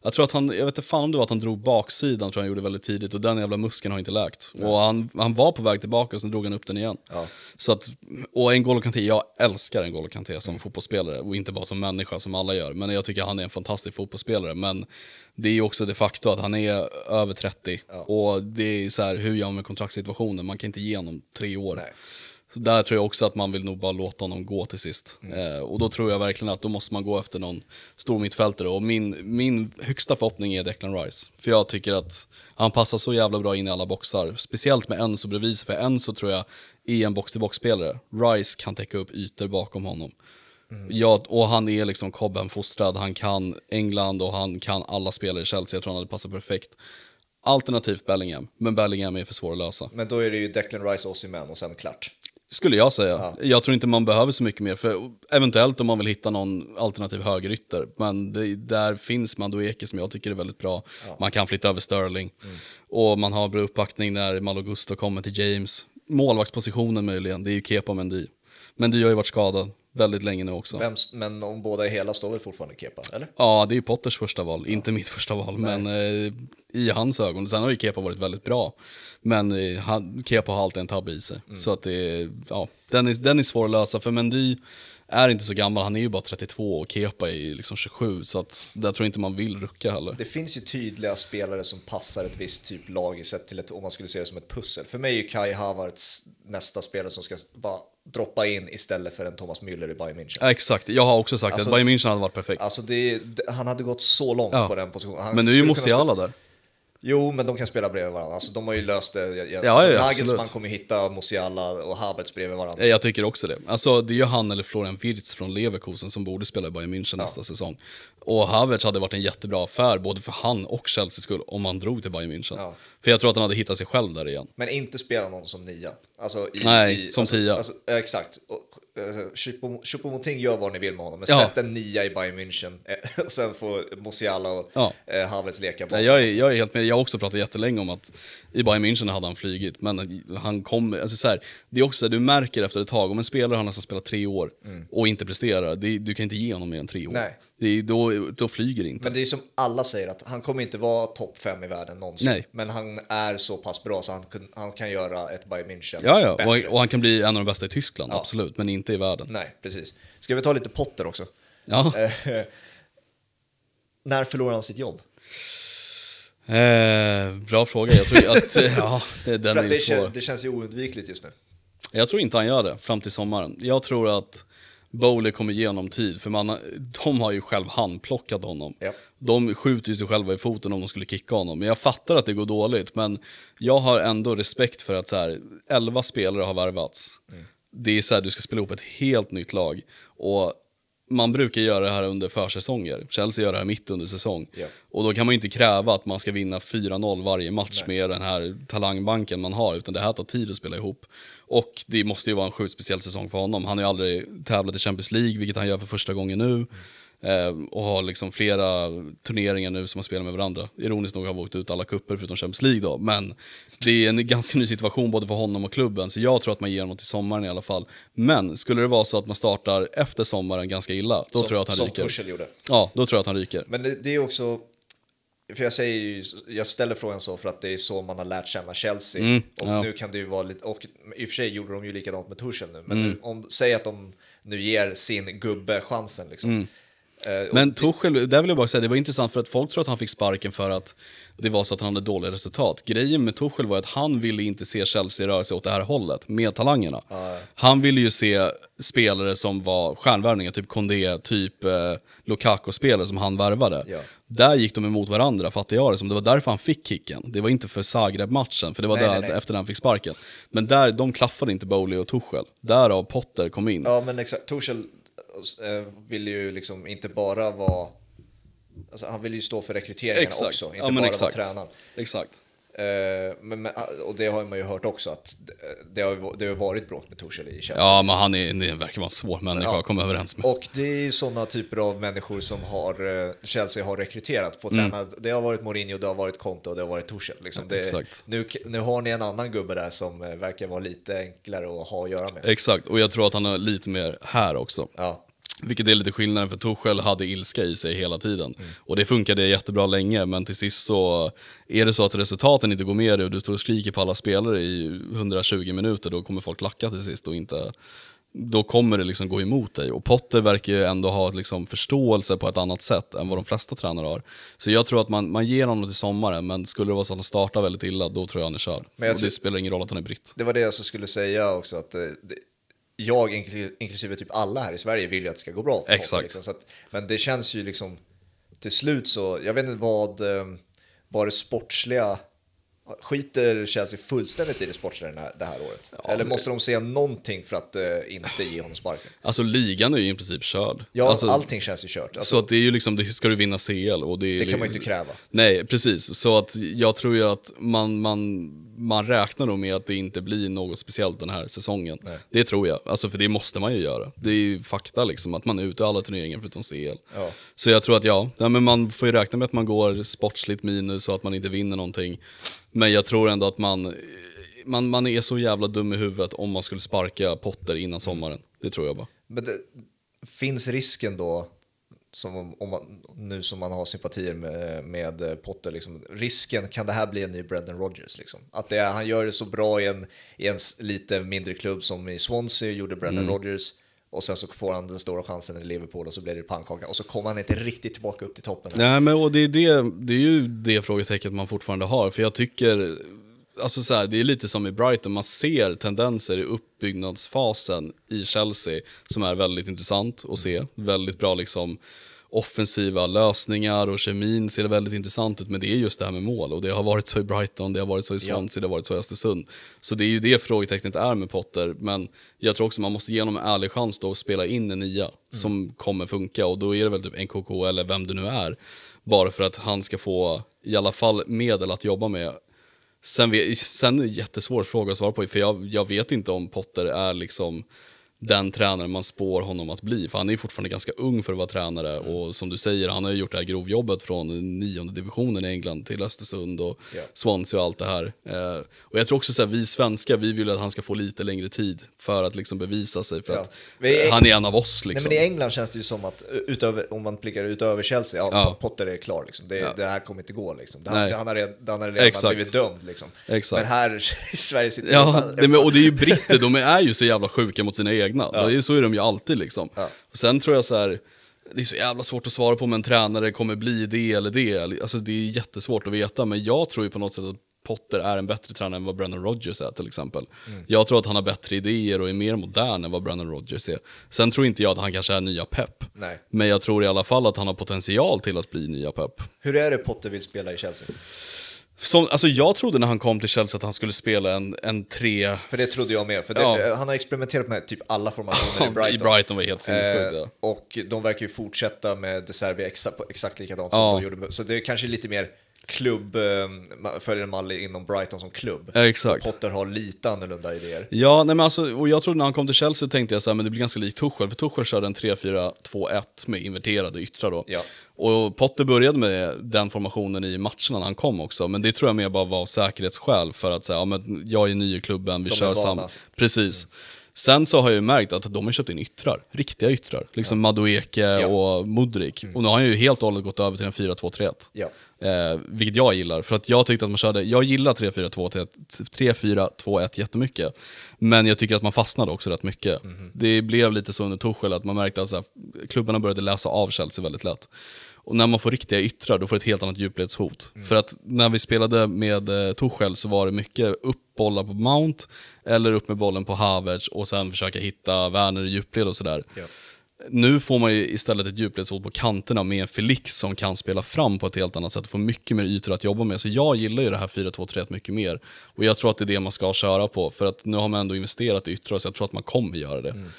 jag tror att han, jag vet inte fan om det var att han drog baksidan tror jag han gjorde väldigt tidigt och den jävla muskeln har inte läkt. Nej. Och han, han var på väg tillbaka och sen drog han upp den igen. Ja. Så att, och N'Golo Kanté, jag älskar N'Golo Kanté som mm. fotbollsspelare och inte bara som människa som alla gör. Men jag tycker han är en fantastisk fotbollsspelare. Men det är ju också de facto att han är över 30 ja. och det är så här, hur gör man med kontraktssituationen? Man kan inte ge honom tre år. Nej. Så där tror jag också att man vill nog bara låta honom gå till sist. Mm. Eh, och då tror jag verkligen att då måste man gå efter någon stor mittfältare. Och min, min högsta förhoppning är Declan Rice. För jag tycker att han passar så jävla bra in i alla boxar. Speciellt med Enzo bredvid för Enzo tror jag är en box-till-box-spelare. Rice kan täcka upp ytor bakom honom. Mm. Ja, och han är liksom Cobben-fostrad, han kan England och han kan alla spelare i Chelsea, jag tror han hade passat perfekt. Alternativt Bellingham, men Bellingham är för svår att lösa. Men då är det ju Declan Rice, Osimhen och sen klart. Skulle jag säga. Ja. Jag tror inte man behöver så mycket mer. För eventuellt om man vill hitta någon alternativ högerytter. Men det, där finns Mandueke som jag tycker är väldigt bra. Ja. Man kan flytta över Sterling. Mm. Och man har bra uppbackning när Malo kommer till James. Målvaktspositionen möjligen, det är ju Kepa Mendy. Mendy har ju varit skadad väldigt länge nu också. Vem, men om båda är hela står väl fortfarande Kepa, eller? Ja, det är ju Potters första val, ja. inte mitt första val, Nej. men eh, i hans ögon. Sen har ju Kepa varit väldigt bra, men eh, han, Kepa har alltid en tabbe i sig. Mm. Så att det, ja, den är, den är svår att lösa, för Mendy är inte så gammal, han är ju bara 32 och Kepa är ju liksom 27 så att där tror jag inte man vill rucka heller. Det finns ju tydliga spelare som passar ett visst typ lag i sett till ett, om man skulle se det som ett pussel. För mig är ju Kai Havertz nästa spelare som ska bara droppa in istället för en Thomas Müller i Bayern München. exakt, jag har också sagt alltså, att Bayern München hade varit perfekt. Alltså det, han hade gått så långt ja. på den positionen. Han men nu är ju Musiala där. Jo, men de kan spela bredvid varandra. Alltså, de har ju löst det. Ja, alltså, ja, kommer hitta Musiala och Havertz bredvid varandra. Ja, jag tycker också det. Alltså, det är ju han eller Florian Wirtz från Leverkusen som borde spela i Bayern München ja. nästa säsong. Och Havertz hade varit en jättebra affär, både för han och Chelseas skull, om han drog till Bayern München. Ja. För jag tror att han hade hittat sig själv där igen. Men inte spela någon som nia. Alltså, i, Nej, i, som alltså, tia. Alltså, exakt. Alltså, Choupo-Moting gör vad ni vill med honom, men ja. sätt en nia i Bayern München. Eh, *laughs* och sen får Musiala och ja. Eh, Havertz leka bollen. Jag, alltså. jag, är helt med, jag har också pratat jättelänge om att i Bayern München hade han flygit, men han kommer, alltså det är också så här, du märker efter ett tag, om en spelare har nästan spelat tre år mm. och inte presterar, det, du kan inte ge honom mer än tre år. Nej. Det är, då, då flyger det inte. Men det är som alla säger att han kommer inte vara topp 5 i världen någonsin. Nej. Men han är så pass bra så han, han kan göra ett Bayern München Ja, ja. Bättre. Och, han kan bli en av de bästa i Tyskland, ja. absolut. Men inte i världen. Nej, precis. Ska vi ta lite Potter också? Ja. *laughs* Eh, när förlorar han sitt jobb? Eh, bra fråga. Jag tror att *laughs* ja, den är det, svår. Kän, det känns ju oundvikligt just nu. Jag tror inte han gör det fram till sommaren. Jag tror att Bowley kom igenom tid, för man, de har ju själv handplockat honom. Ja. De skjuter ju sig själva i foten om de skulle kicka honom. Men jag fattar att det går dåligt, men jag har ändå respekt för att så här, 11 spelare har värvats. Mm. Det är så här, du ska spela ihop ett helt nytt lag. Och man brukar göra det här under försäsonger. Chelsea gör det här mitt under säsong. Ja. Och då kan man ju inte kräva att man ska vinna 4-0 varje match Nej. med den här talangbanken man har, utan det här tar tid att spela ihop. Och det måste ju vara en sjukt speciell säsong för honom. Han har ju aldrig tävlat i Champions League, vilket han gör för första gången nu. Eh, och har liksom flera turneringar nu som har spelat med varandra. Ironiskt nog har vi åkt ut alla kupper förutom Champions League då, men det är en ganska ny situation både för honom och klubben, så jag tror att man ger honom till sommaren i alla fall. Men skulle det vara så att man startar efter sommaren ganska illa, då som, tror jag att han som ryker. Som Tuchel gjorde. Ja, då tror jag att han ryker. Men det är också för jag, säger ju, jag ställer frågan så för att det är så man har lärt känna Chelsea. Mm, och ja. nu kan det ju vara lite, och i och för sig gjorde de ju likadant med Tuchel nu, men mm. om, säg att de nu ger sin gubbe chansen liksom. Mm. Eh, men Tuchel, där vill jag bara säga, det var intressant för att folk tror att han fick sparken för att det var så att han hade dåliga resultat. Grejen med Tuchel var att han ville inte se Chelsea röra sig åt det här hållet, med talangerna. Nej. Han ville ju se spelare som var stjärnvärvningar, typ Kondé, typ eh, Lukaku-spelare som han värvade. Ja. Där gick de emot varandra, fattar jag det som. Det var därför han fick kicken. Det var inte för Zagreb-matchen, för det var nej, där, nej, efter han fick sparken. Men där, de klaffade inte Bowley och Tuchel. Därav Potter kom in. Ja, men exakt. Tuchel Eh, vill ju liksom inte bara vara... Alltså han vill ju stå för rekryteringen också, inte ja, bara exakt. vara tränaren. Exakt. Eh, men, och det har man ju hört också att det har, det har varit bråk med Torshäll i Chelsea. Ja, men han är, det verkar vara en svår människa ja. att komma överens med. Och det är ju sådana typer av människor som har, eh, Chelsea har rekryterat på tränare. Mm. Det har varit Mourinho, det har varit Conte och det har varit Torshäll. Liksom ja, Nu, nu har ni en annan gubbe där som verkar vara lite enklare att ha att göra med. Exakt, och jag tror att han har lite mer här också. Ja. Vilket är lite skillnaden för Torshäll hade ilska i sig hela tiden. Mm. Och det funkade jättebra länge men till sist så är det så att resultaten inte går med dig och du står och skriker på alla spelare i 120 minuter då kommer folk lacka till sist och inte då kommer det liksom gå emot dig. Och Potter verkar ju ändå ha liksom förståelse på ett annat sätt än vad de flesta tränare har. Så jag tror att man, man ger honom till sommaren, men skulle det vara så att han startar väldigt illa, då tror jag han är körd. Men det spelar ingen roll att han är britt. Det var det jag skulle säga också, att eh, det, jag, inklusive, typ alla här i Sverige, vill ju att det ska gå bra för Exakt. Folk, liksom, att, men det känns ju liksom till slut så, jag vet inte vad, ehm, vad det sportsliga Skiter Chelsea fullständigt i det sportsliga det här året? Ja, Eller måste de säga någonting för att uh, inte ge honom sparken? Alltså ligan är ju i princip körd. Ja, alltså, allting känns ju kört. Alltså, så att det är ju liksom, det, ska du vinna CL och det är, Det kan man ju inte kräva. Nej, precis. Så att jag tror ju att man, man man räknar nog med att det inte blir något speciellt den här säsongen. Nej. Det tror jag, alltså för det måste man ju göra. Det är ju fakta liksom, att man är ute alla turneringar förutom CL. Ja. Så jag tror att ja, nej, men man får ju räkna med att man går sportsligt minus och att man inte vinner någonting. Men jag tror ändå att man, man, man är så jävla dum i huvudet om man skulle sparka Potter innan sommaren. Det tror jag bara. Men det, finns risken då som om man, nu som man har sympatier med, med Potter, liksom, risken, kan det här bli en ny Brendan rogers Liksom? Att det, han gör det så bra i en, i en lite mindre klubb som i Swansea gjorde Brendan mm. Rodgers och sen så får han den stora chansen i Liverpool och så blir det pannkaka och så kommer han inte riktigt tillbaka upp till toppen. Nej, men och det är, det, det är ju det frågetecknet man fortfarande har, för jag tycker alltså så här, det är lite som i Brighton, man ser tendenser i uppbyggnadsfasen i Chelsea som är väldigt intressant att se. Mm. Väldigt bra liksom offensiva lösningar och kemin ser väldigt intressant ut, men det är just det här med mål och det har varit så i Brighton, det har varit så i Swansea, ja. det har varit så i Östersund. Så det är ju det frågetecknet är med Potter, men jag tror också man måste ge honom en ärlig chans då att spela in en nia mm. som kommer funka och då är det väl typ NKK eller vem det nu är, bara för att han ska få i alla fall medel att jobba med Sen, sen är det en jättesvår fråga att svara på, för jag, jag vet inte om Potter är liksom den tränare man spår honom att bli. För han är ju fortfarande ganska ung för att vara tränare mm. och som du säger, han har ju gjort det här grovjobbet från nionde divisionen i England till Östersund och yeah. Swansea och allt det här. Eh, och jag tror också att vi svenskar, vi vill att han ska få lite längre tid för att liksom bevisa sig för ja. att är, han är en av oss. Liksom. Nej, men I England känns det ju som att, eh, utöver, om man blickar utöver Chelsea, ja, ja. Potter är klar, liksom. det, ja. det här kommer inte gå. Liksom. Det, här, han, har redan, han har redan Exakt. blivit dömd. Liksom. Exakt. Men här *laughs* i Sverige sitter ja, det, men, Och det är ju britter, de är ju så jävla sjuka mot sina egna egna. Ja. Det är, så är de ju alltid liksom. Ja. Och sen tror jag så här, det är så jävla svårt att svara på om en tränare kommer bli det eller det. Alltså det är jättesvårt att veta, men jag tror ju på något sätt att Potter är en bättre tränare än vad Brennan Rogers är till exempel. Mm. Jag tror att han har bättre idéer och är mer modern än vad Brennan Rogers är. Sen tror inte jag att han kanske är nya pepp, Men jag tror i alla fall att han har potential till att bli nya pepp. Hur är det Potter vill spela i Chelsea? Som, alltså jag trodde när han kom till Chelsea att han skulle spela en, en tre... För det trodde jag med, för det, ja. Eh, han har experimenterat med typ alla formationer i *laughs* Brighton. I Brighton var helt eh, sinnessjukt. Eh, och de verkar ju fortsätta med De Serbi exakt, exakt likadant ja. som de gjorde. Så det är kanske lite mer klubb, ehm, följer en mall inom Brighton som klubb. Ja, exakt. Potter har lite annorlunda idéer. Ja, nej men alltså, och jag trodde när han kom till Chelsea tänkte jag så här, men det blir ganska likt Tuchel, för Tuchel körde en 3-4-2-1 med inverterade yttrar då. Ja. Och Potter började med den formationen i matcherna när han kom också, men det tror jag mer bara var av säkerhetsskäl för att säga, ja men jag är ny i klubben, vi de kör samma. Precis. Mm. Sen så har jag ju märkt att de har köpt in yttrar, riktiga yttrar. Liksom ja. Madueke ja. och Mudrik. Mm. Och nu har han ju helt och hållet gått över till en 4-2-3-1. Ja. Eh, vilket jag gillar, för att jag tyckte att man körde, jag gillar 3-4-2-1 jättemycket. Men jag tycker att man fastnade också rätt mycket. Mm. Det blev lite så under Torshäll att man märkte att så här, klubbarna började läsa av Chelsea väldigt lätt. Och när man får riktiga yttrar, då får du ett helt annat djupledshot. Mm. För att när vi spelade med eh, Torshäll så var det mycket upp bollar på Mount, eller upp med bollen på Havertz och sen försöka hitta Werner i djupled och sådär. Ja. Nu får man ju istället ett djupledshot på kanterna med en Felix som kan spela fram på ett helt annat sätt och få mycket mer ytor att jobba med. Så jag gillar ju det här 4 2 3 mycket mer. Och jag tror att det är det man ska köra på, för att nu har man ändå investerat i yttrar så jag tror att man kommer göra det. Mm.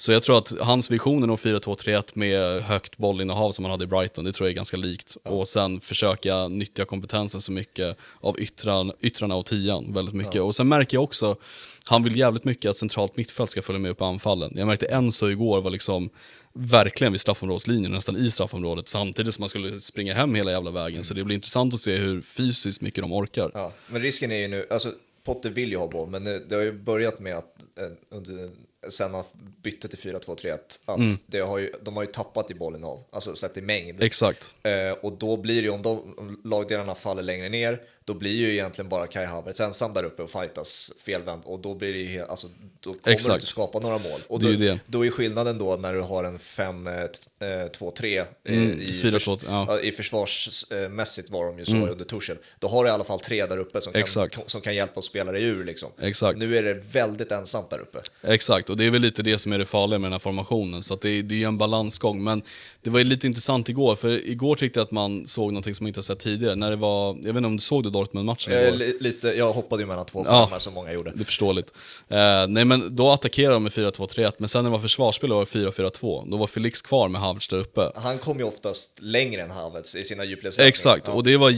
Så jag tror att hans vision är nog 4-2-3-1 med högt bollinnehav som han hade i Brighton, det tror jag är ganska likt. Ja. Och sen försöka nyttja kompetensen så mycket av yttran, yttrarna och tian väldigt mycket. Ja. Och sen märker jag också, han vill jävligt mycket att centralt mittfält ska följa med upp anfallen. Jag märkte en så igår var liksom verkligen vid straffområdeslinjen, nästan i straffområdet, samtidigt som man skulle springa hem hela jävla vägen. Mm. Så det blir intressant att se hur fysiskt mycket de orkar. Ja. Men risken är ju nu, alltså Potter vill ju ha boll, men det har ju börjat med att eh, under sen han bytte till 4-2-3-1, att mm. det har ju, de har ju tappat i bollen av, alltså sett i mängd. Exakt. Eh, och då blir det ju, om, de, om lagdelarna faller längre ner då blir ju egentligen bara Kai Havertz ensam där uppe och fightas felvänd och då, blir det ju, alltså, då kommer Exakt. du inte skapa några mål. Och då, det är då är skillnaden då när du har en 5-2-3 eh, eh, eh, mm, i, förs ja. i försvarsmässigt var de ju så mm. under Torshäll. Då har du i alla fall tre där uppe som kan, som kan hjälpa och spela dig ur. Liksom. Exakt. Nu är det väldigt ensamt där uppe. Exakt, och det är väl lite det som är det farliga med den här formationen. Så det, det är ju en balansgång. Men det var ju lite intressant igår, för igår tyckte jag att man såg någonting som man inte sett tidigare. När det var, jag vet inte om du såg det Dortmund-matchen eh, igår. Lite, jag hoppade ju mellan två skärmar ja, som många gjorde. Det är förståeligt. Eh, nej men då attackerade de med 4-2-3-1, men sen när det var försvarsspel var det 4-4-2. Då var Felix kvar med Havertz där uppe. Han kom ju oftast längre än Havertz i sina djupledsökningar. Exakt, ja. och det var,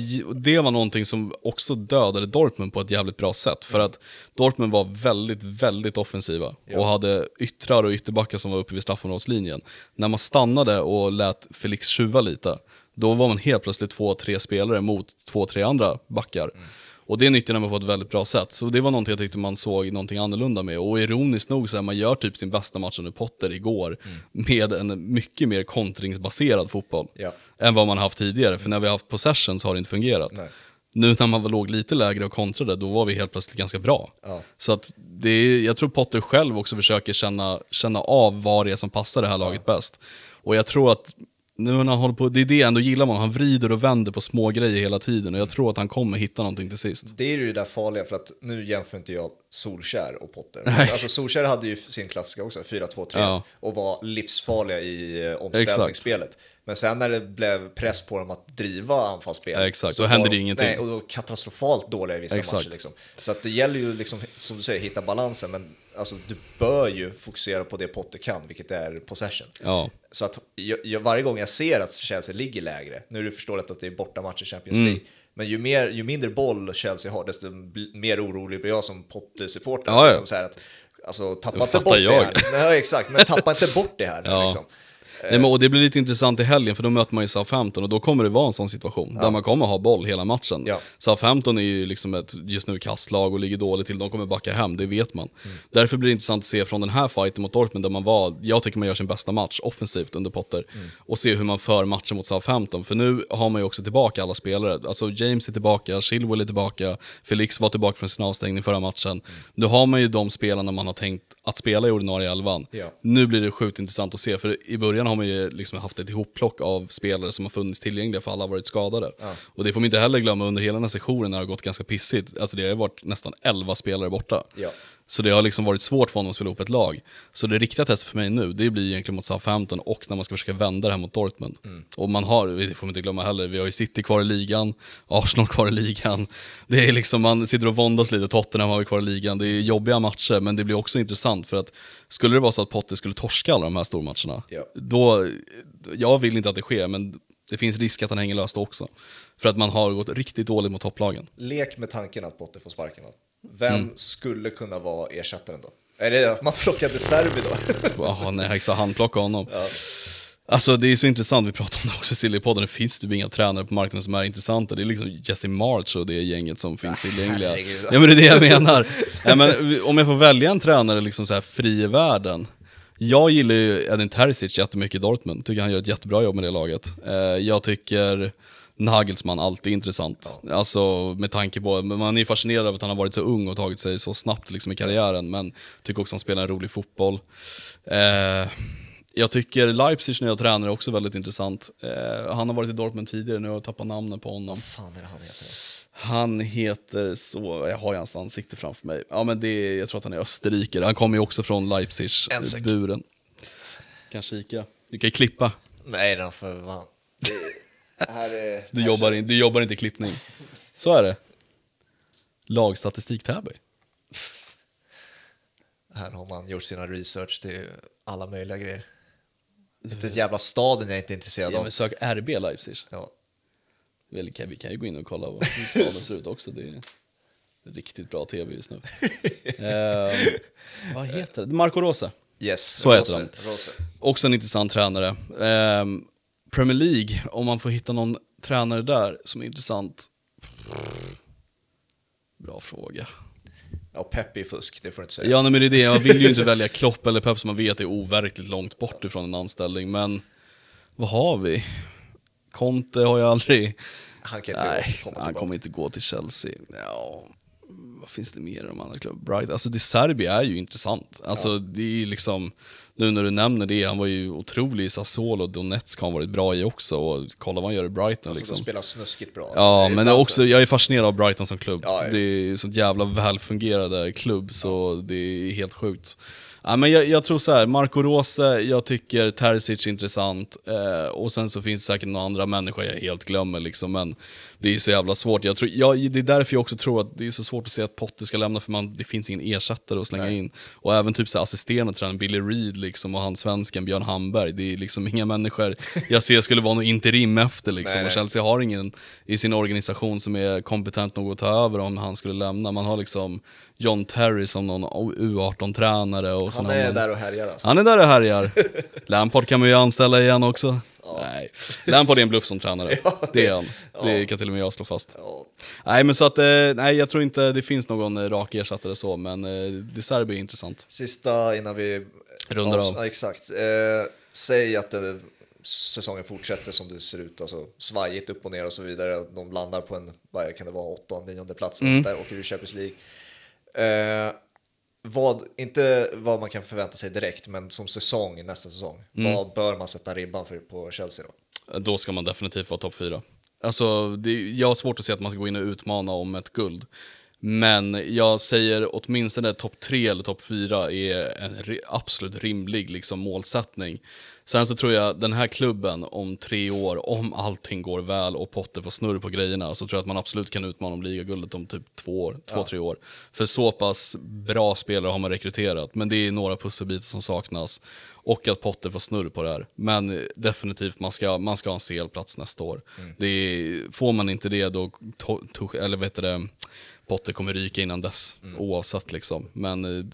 det var någonting som också dödade Dortmund på ett jävligt bra sätt. För mm. att Dortmund var väldigt, väldigt offensiva ja. och hade yttrar och ytterbackar som var uppe vid straffområdeslinjen. När man stannade och lät Felix tjuva lite, då var man helt plötsligt två, tre spelare mot två, tre andra backar. Mm. Och det nyttjade man på ett väldigt bra sätt. Så det var någonting jag tyckte man såg någonting annorlunda med. Och ironiskt nog, så här, man gör typ sin bästa match under Potter igår mm. med en mycket mer kontringsbaserad fotboll ja. än vad man haft tidigare. För när vi har haft possession så har det inte fungerat. Nej. Nu när man låg lite lägre och kontrade, då var vi helt plötsligt ganska bra. Ja. Så att det är, jag tror Potter själv också försöker känna, känna av vad det är som passar det här laget ja. bäst. Och jag tror att nu när han håller på, det är det jag ändå gillar med honom. Han vrider och vänder på små grejer hela tiden och jag tror att han kommer hitta någonting till sist. Det är ju det där farliga för att nu jämför inte jag Solskär och Potter. Nej. Alltså Solskär hade ju sin klassiska också, 4-2-3 ja. och var livsfarliga i eh, omställningsspelet. Exakt. Men sen när det blev press på dem att driva anfallsspel. Ja, exakt, då hände det de, ingenting. Nej, och då katastrofalt dåliga i vissa exakt. matcher. Liksom. Så att det gäller ju, liksom, som du säger, hitta balansen. Men alltså, du bör ju fokusera på det Potter kan, vilket är possession. Ja. Så att jag, jag, varje gång jag ser att Chelsea ligger lägre, nu är det förståeligt att det är bortamatch i Champions mm. League, mm. men ju, mer, ju mindre boll Chelsea har, desto mer orolig blir jag som Potter-supporter. Ja, ja. Som liksom alltså, tappa inte bort jag. det här. Nej, exakt, men tappa inte bort det här. *laughs* Ja. Liksom. Nej, men, och det blir lite intressant i helgen för då möter man ju Southampton och då kommer det vara en sån situation ja. där man kommer ha boll hela matchen. Ja. Southampton är ju liksom ett just nu kastlag och ligger dåligt till, de kommer backa hem, det vet man. Mm. Därför blir det intressant att se från den här fighten mot Dortmund där man var, jag tycker man gör sin bästa match offensivt under Potter mm. och se hur man för matchen mot Southampton. För nu har man ju också tillbaka alla spelare, alltså James är tillbaka, Chilwell är tillbaka, Felix var tillbaka från sin avstängning förra matchen. Mm. Nu har man ju de spelarna man har tänkt att spela i ordinarie elvan. Ja. Nu blir det sjukt intressant att se, för i början har man ju liksom haft ett ihopplock av spelare som har funnits tillgängliga för alla har varit skadade. Ja. Och det får man inte heller glömma, under hela den här sessionen har det gått ganska pissigt. Alltså det har ju varit nästan 11 spelare borta. Ja. Så det har liksom varit svårt för honom att spela ihop ett lag. Så det riktiga testet för mig nu, det blir egentligen mot Southampton och när man ska försöka vända det här mot Dortmund. Mm. Och man har, det får man inte glömma heller, vi har ju City kvar i ligan, Arsenal kvar i ligan. Det är liksom, man sitter och våndas lite, Tottenham har vi kvar i ligan. Det är jobbiga matcher, men det blir också intressant för att skulle det vara så att Potter skulle torska alla de här stormatcherna, ja. då, jag vill inte att det sker, men det finns risk att han hänger löst också. För att man har gått riktigt dåligt mot topplagen. Lek med tanken att Potter får sparken vem mm. skulle kunna vara ersättaren då? Är det att man plockade Serbi då? *laughs* Jaha, nej, exakt, han plockade honom. Ja. Alltså det är så intressant, vi pratade om det också i Sillypodden, det finns typ inga tränare på marknaden som är intressanta. Det är liksom Jesse March och det gänget som finns tillgängliga. Ja men det är det jag menar. ja, men, om jag får välja en tränare liksom så här fri i världen. Jag gillar ju Edin Terzic jättemycket i Dortmund, tycker han gör ett jättebra jobb med det laget. Eh, jag tycker Nagelsmann alltid intressant. Ja. Alltså med tanke på, man är fascinerad av att han har varit så ung och tagit sig så snabbt liksom i karriären, men tycker också att han spelar en rolig fotboll. Eh, jag tycker Leipzig, nya tränare är också väldigt intressant. Eh, han har varit i Dortmund tidigare, nu har jag tappat namnet på honom. Vad fan är det han heter? Han heter så, jag har ju hans ansikte framför mig. Ja men det jag tror att han är österrikare, han kommer ju också från Leipzigs eh, buren. Kan kika. Du kan ju klippa. Nej då, för fan är... *laughs* du, jobbar in, du jobbar inte klippning. Så är det. Lagstatistik Täby. Här har man gjort sina research till alla möjliga grejer. Inte ett jävla staden jag är inte intresserad av. Ja, sök RB Leipzig. Ja. Väl, vi kan ju gå in och kolla hur *laughs* staden ser ut också. Det är riktigt bra tv just nu. uh, *laughs* vad heter det? Marco Rose. Yes, Så Rose, heter han. Rose. Också en intressant tränare. Um, Premier League, om man får hitta någon tränare där som är intressant. Bra fråga. Ja, Pep är fusk, det får du inte säga. Ja, nej, men det är det. man vill ju inte välja Klopp eller Pepp som man vet är overkligt långt bort ifrån en anställning, men vad har vi? Conte har jag aldrig... Han, kan inte nej, gå, komma han kommer inte gå till Chelsea. Ja vad finns det mer i de andra klubbarna? Brighton? alltså det Serbi är ju intressant. Alltså ja. det är liksom, nu när du nämner det, han var ju otrolig i Sassuolo, Donetsk har han varit bra i också och kolla vad han gör i Brighton. Alltså liksom. de spelar snuskigt bra. Ja, men dansen. också, jag är fascinerad av Brighton som klubb. Ja, Det är så jävla välfungerande klubb så det är helt sjukt. Ja, men jag, jag tror så här, Marco Rose, jag tycker Terzic är intressant eh, och sen så finns det säkert några andra människor jag helt glömmer liksom, men det är så jävla svårt. Jag tror, jag, det är därför jag också tror att det är så svårt att se att Potter ska lämna, för man, det finns ingen ersättare att slänga Nej. in. Och även typ assisterande tränaren Billy Reed liksom, och han svensken Björn Hamberg, det är liksom inga människor jag ser skulle vara någon interim efter. Liksom. och Chelsea har ingen i sin organisation som är kompetent nog att ta över om han skulle lämna. Man har liksom John Terry som någon U18-tränare. Han är man, där och härjar alltså. Han är där och härjar. *laughs* Lampard kan man ju anställa igen också. Ja. Nej, Lampard är en bluff som tränare. *laughs* Ja, det, det är han. Ja. Det kan till och med jag slå fast. Ja. Nej, men så att, eh, nej, jag tror inte det finns någon eh, rak ersättare så, men eh, det Serbi är intressant. Sista innan vi... Rundar av. Ja, exakt. Eh, säg att det, säsongen fortsätter som det ser ut, alltså svajigt upp och ner och så vidare. De landar på en, vad kan det vara, åttonde, nionde plats, mm. där åker ur Champions League. Eh, vad, inte vad man kan förvänta sig direkt, men som säsong, nästa säsong. Mm. Vad bör man sätta ribban för på Chelsea då? Då ska man definitivt vara topp fyra. Alltså, det, jag har svårt att se att man ska gå in och utmana om ett guld. Men jag säger åtminstone topp tre eller topp fyra är en absolut rimlig liksom, målsättning. Sen så tror jag den här klubben om tre år, om allting går väl och Potter får snurr på grejerna, så tror jag att man absolut kan utmana om ligaguldet om typ två, år, två ja. tre år. För så pass bra spelare har man rekryterat, men det är några pusselbitar som saknas. Och att Potter får snurr på det här. Men definitivt, man ska, man ska ha en CL-plats nästa år. Mm. Det är, får man inte det, då to, to, eller vet det, Potter kommer ryka innan dess, mm. oavsett liksom. Men eh,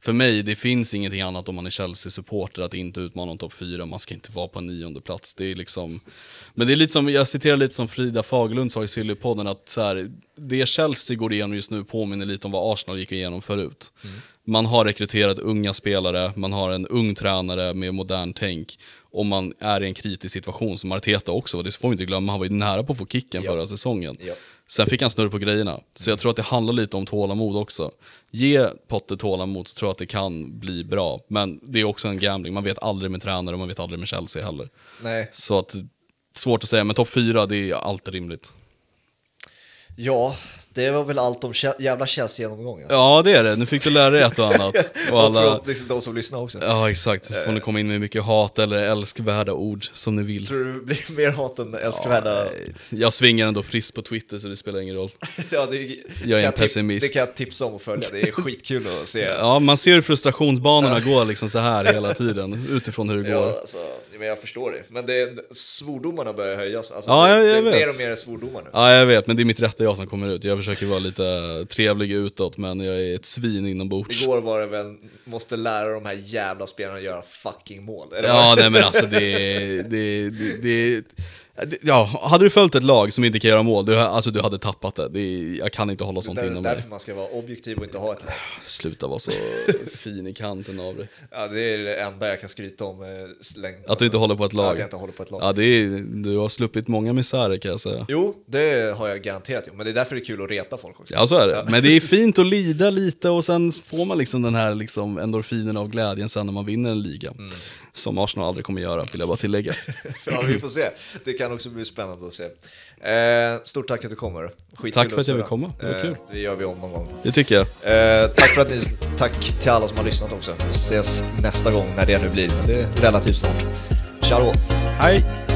för mig, det finns ingenting annat om man är Chelsea-supporter att inte utmana om topp 4, man ska inte vara på nionde plats. Det är liksom, men det är lite som, jag citerar lite som Frida Faglund sa i Sillypodden, att så här, det Chelsea går igenom just nu påminner lite om vad Arsenal gick igenom förut. Mm. Man har rekryterat unga spelare, man har en ung tränare med modern tänk och man är i en kritisk situation som Arteta också var, det får vi inte glömma, han var ju nära på att få kicken ja. förra säsongen. Ja. Sen fick han snurr på grejerna. Så jag tror att det handlar lite om tålamod också. Ge Potter tålamod så tror jag att det kan bli bra. Men det är också en gambling. Man vet aldrig med tränare och man vet aldrig med Chelsea heller. Nej. Så att, svårt att säga, men topp fyra det är alltid rimligt. Ja, det var väl allt om jävla Chelsea-genomgången. Alltså. Ja, det är det. Nu fick du lära dig ett och annat. *laughs* Och alla... de som lyssnar också. Ja, exakt. Så får ni komma in med mycket hat eller älskvärda ord som ni vill. Tror du det blir mer hat än älskvärda? Ja, jag svingar ändå friskt på Twitter så det spelar ingen roll. *laughs* ja, det, jag är en pessimist. Det kan jag tipsa om att följa. Det är skitkul att se. *laughs* Ja, man ser hur frustrationsbanorna går liksom så här hela tiden utifrån hur det går. Ja, alltså, men jag förstår det. Men det, svordomarna börjar höjas. Alltså, ja, det, jag, jag det är vet. mer och mer svordomar nu. Ja, jag vet. Men det är mitt rätta jag som kommer ut. Jag försöker vara lite trevlig utåt men jag är ett svin inombords. Igår var det väl, måste lära de här jävla spelarna att göra fucking mål. Eller? Ja, nej men alltså det, det, det, det Ja, hade du följt ett lag som inte kan göra mål, du, alltså du hade tappat det. det jag kan inte hålla sånt inom mig. Det är därför man ska vara objektiv och inte ha ett lag. Sluta vara så *laughs* fin i kanten av dig. Ja, det är det enda jag kan skryta om. Eh, längden. Att du inte håller på ett lag? Ja, att jag inte håller på ett lag. Ja, det är, du har sluppit många misärer kan jag säga. Jo, det har jag garanterat. Men det är därför det är kul att reta folk också. Ja, så är det. Men det är *laughs* fint att lida lite och sen får man liksom den här liksom endorfinen av glädjen sen när man vinner en liga. Mm. Som Arsenal aldrig kommer göra, vill jag bara tillägga. *laughs* ja, vi får se. Det kan också bli spännande att se. Eh, stort tack att du kommer. Skitkul tack för att jag fick komma, det var eh, kul. Eh, det gör vi om någon gång. Det tycker jag. Eh, tack, för att ni, tack till alla som har lyssnat också. Vi ses nästa gång, när det nu blir, men det är relativt snart. Tja då. Hej!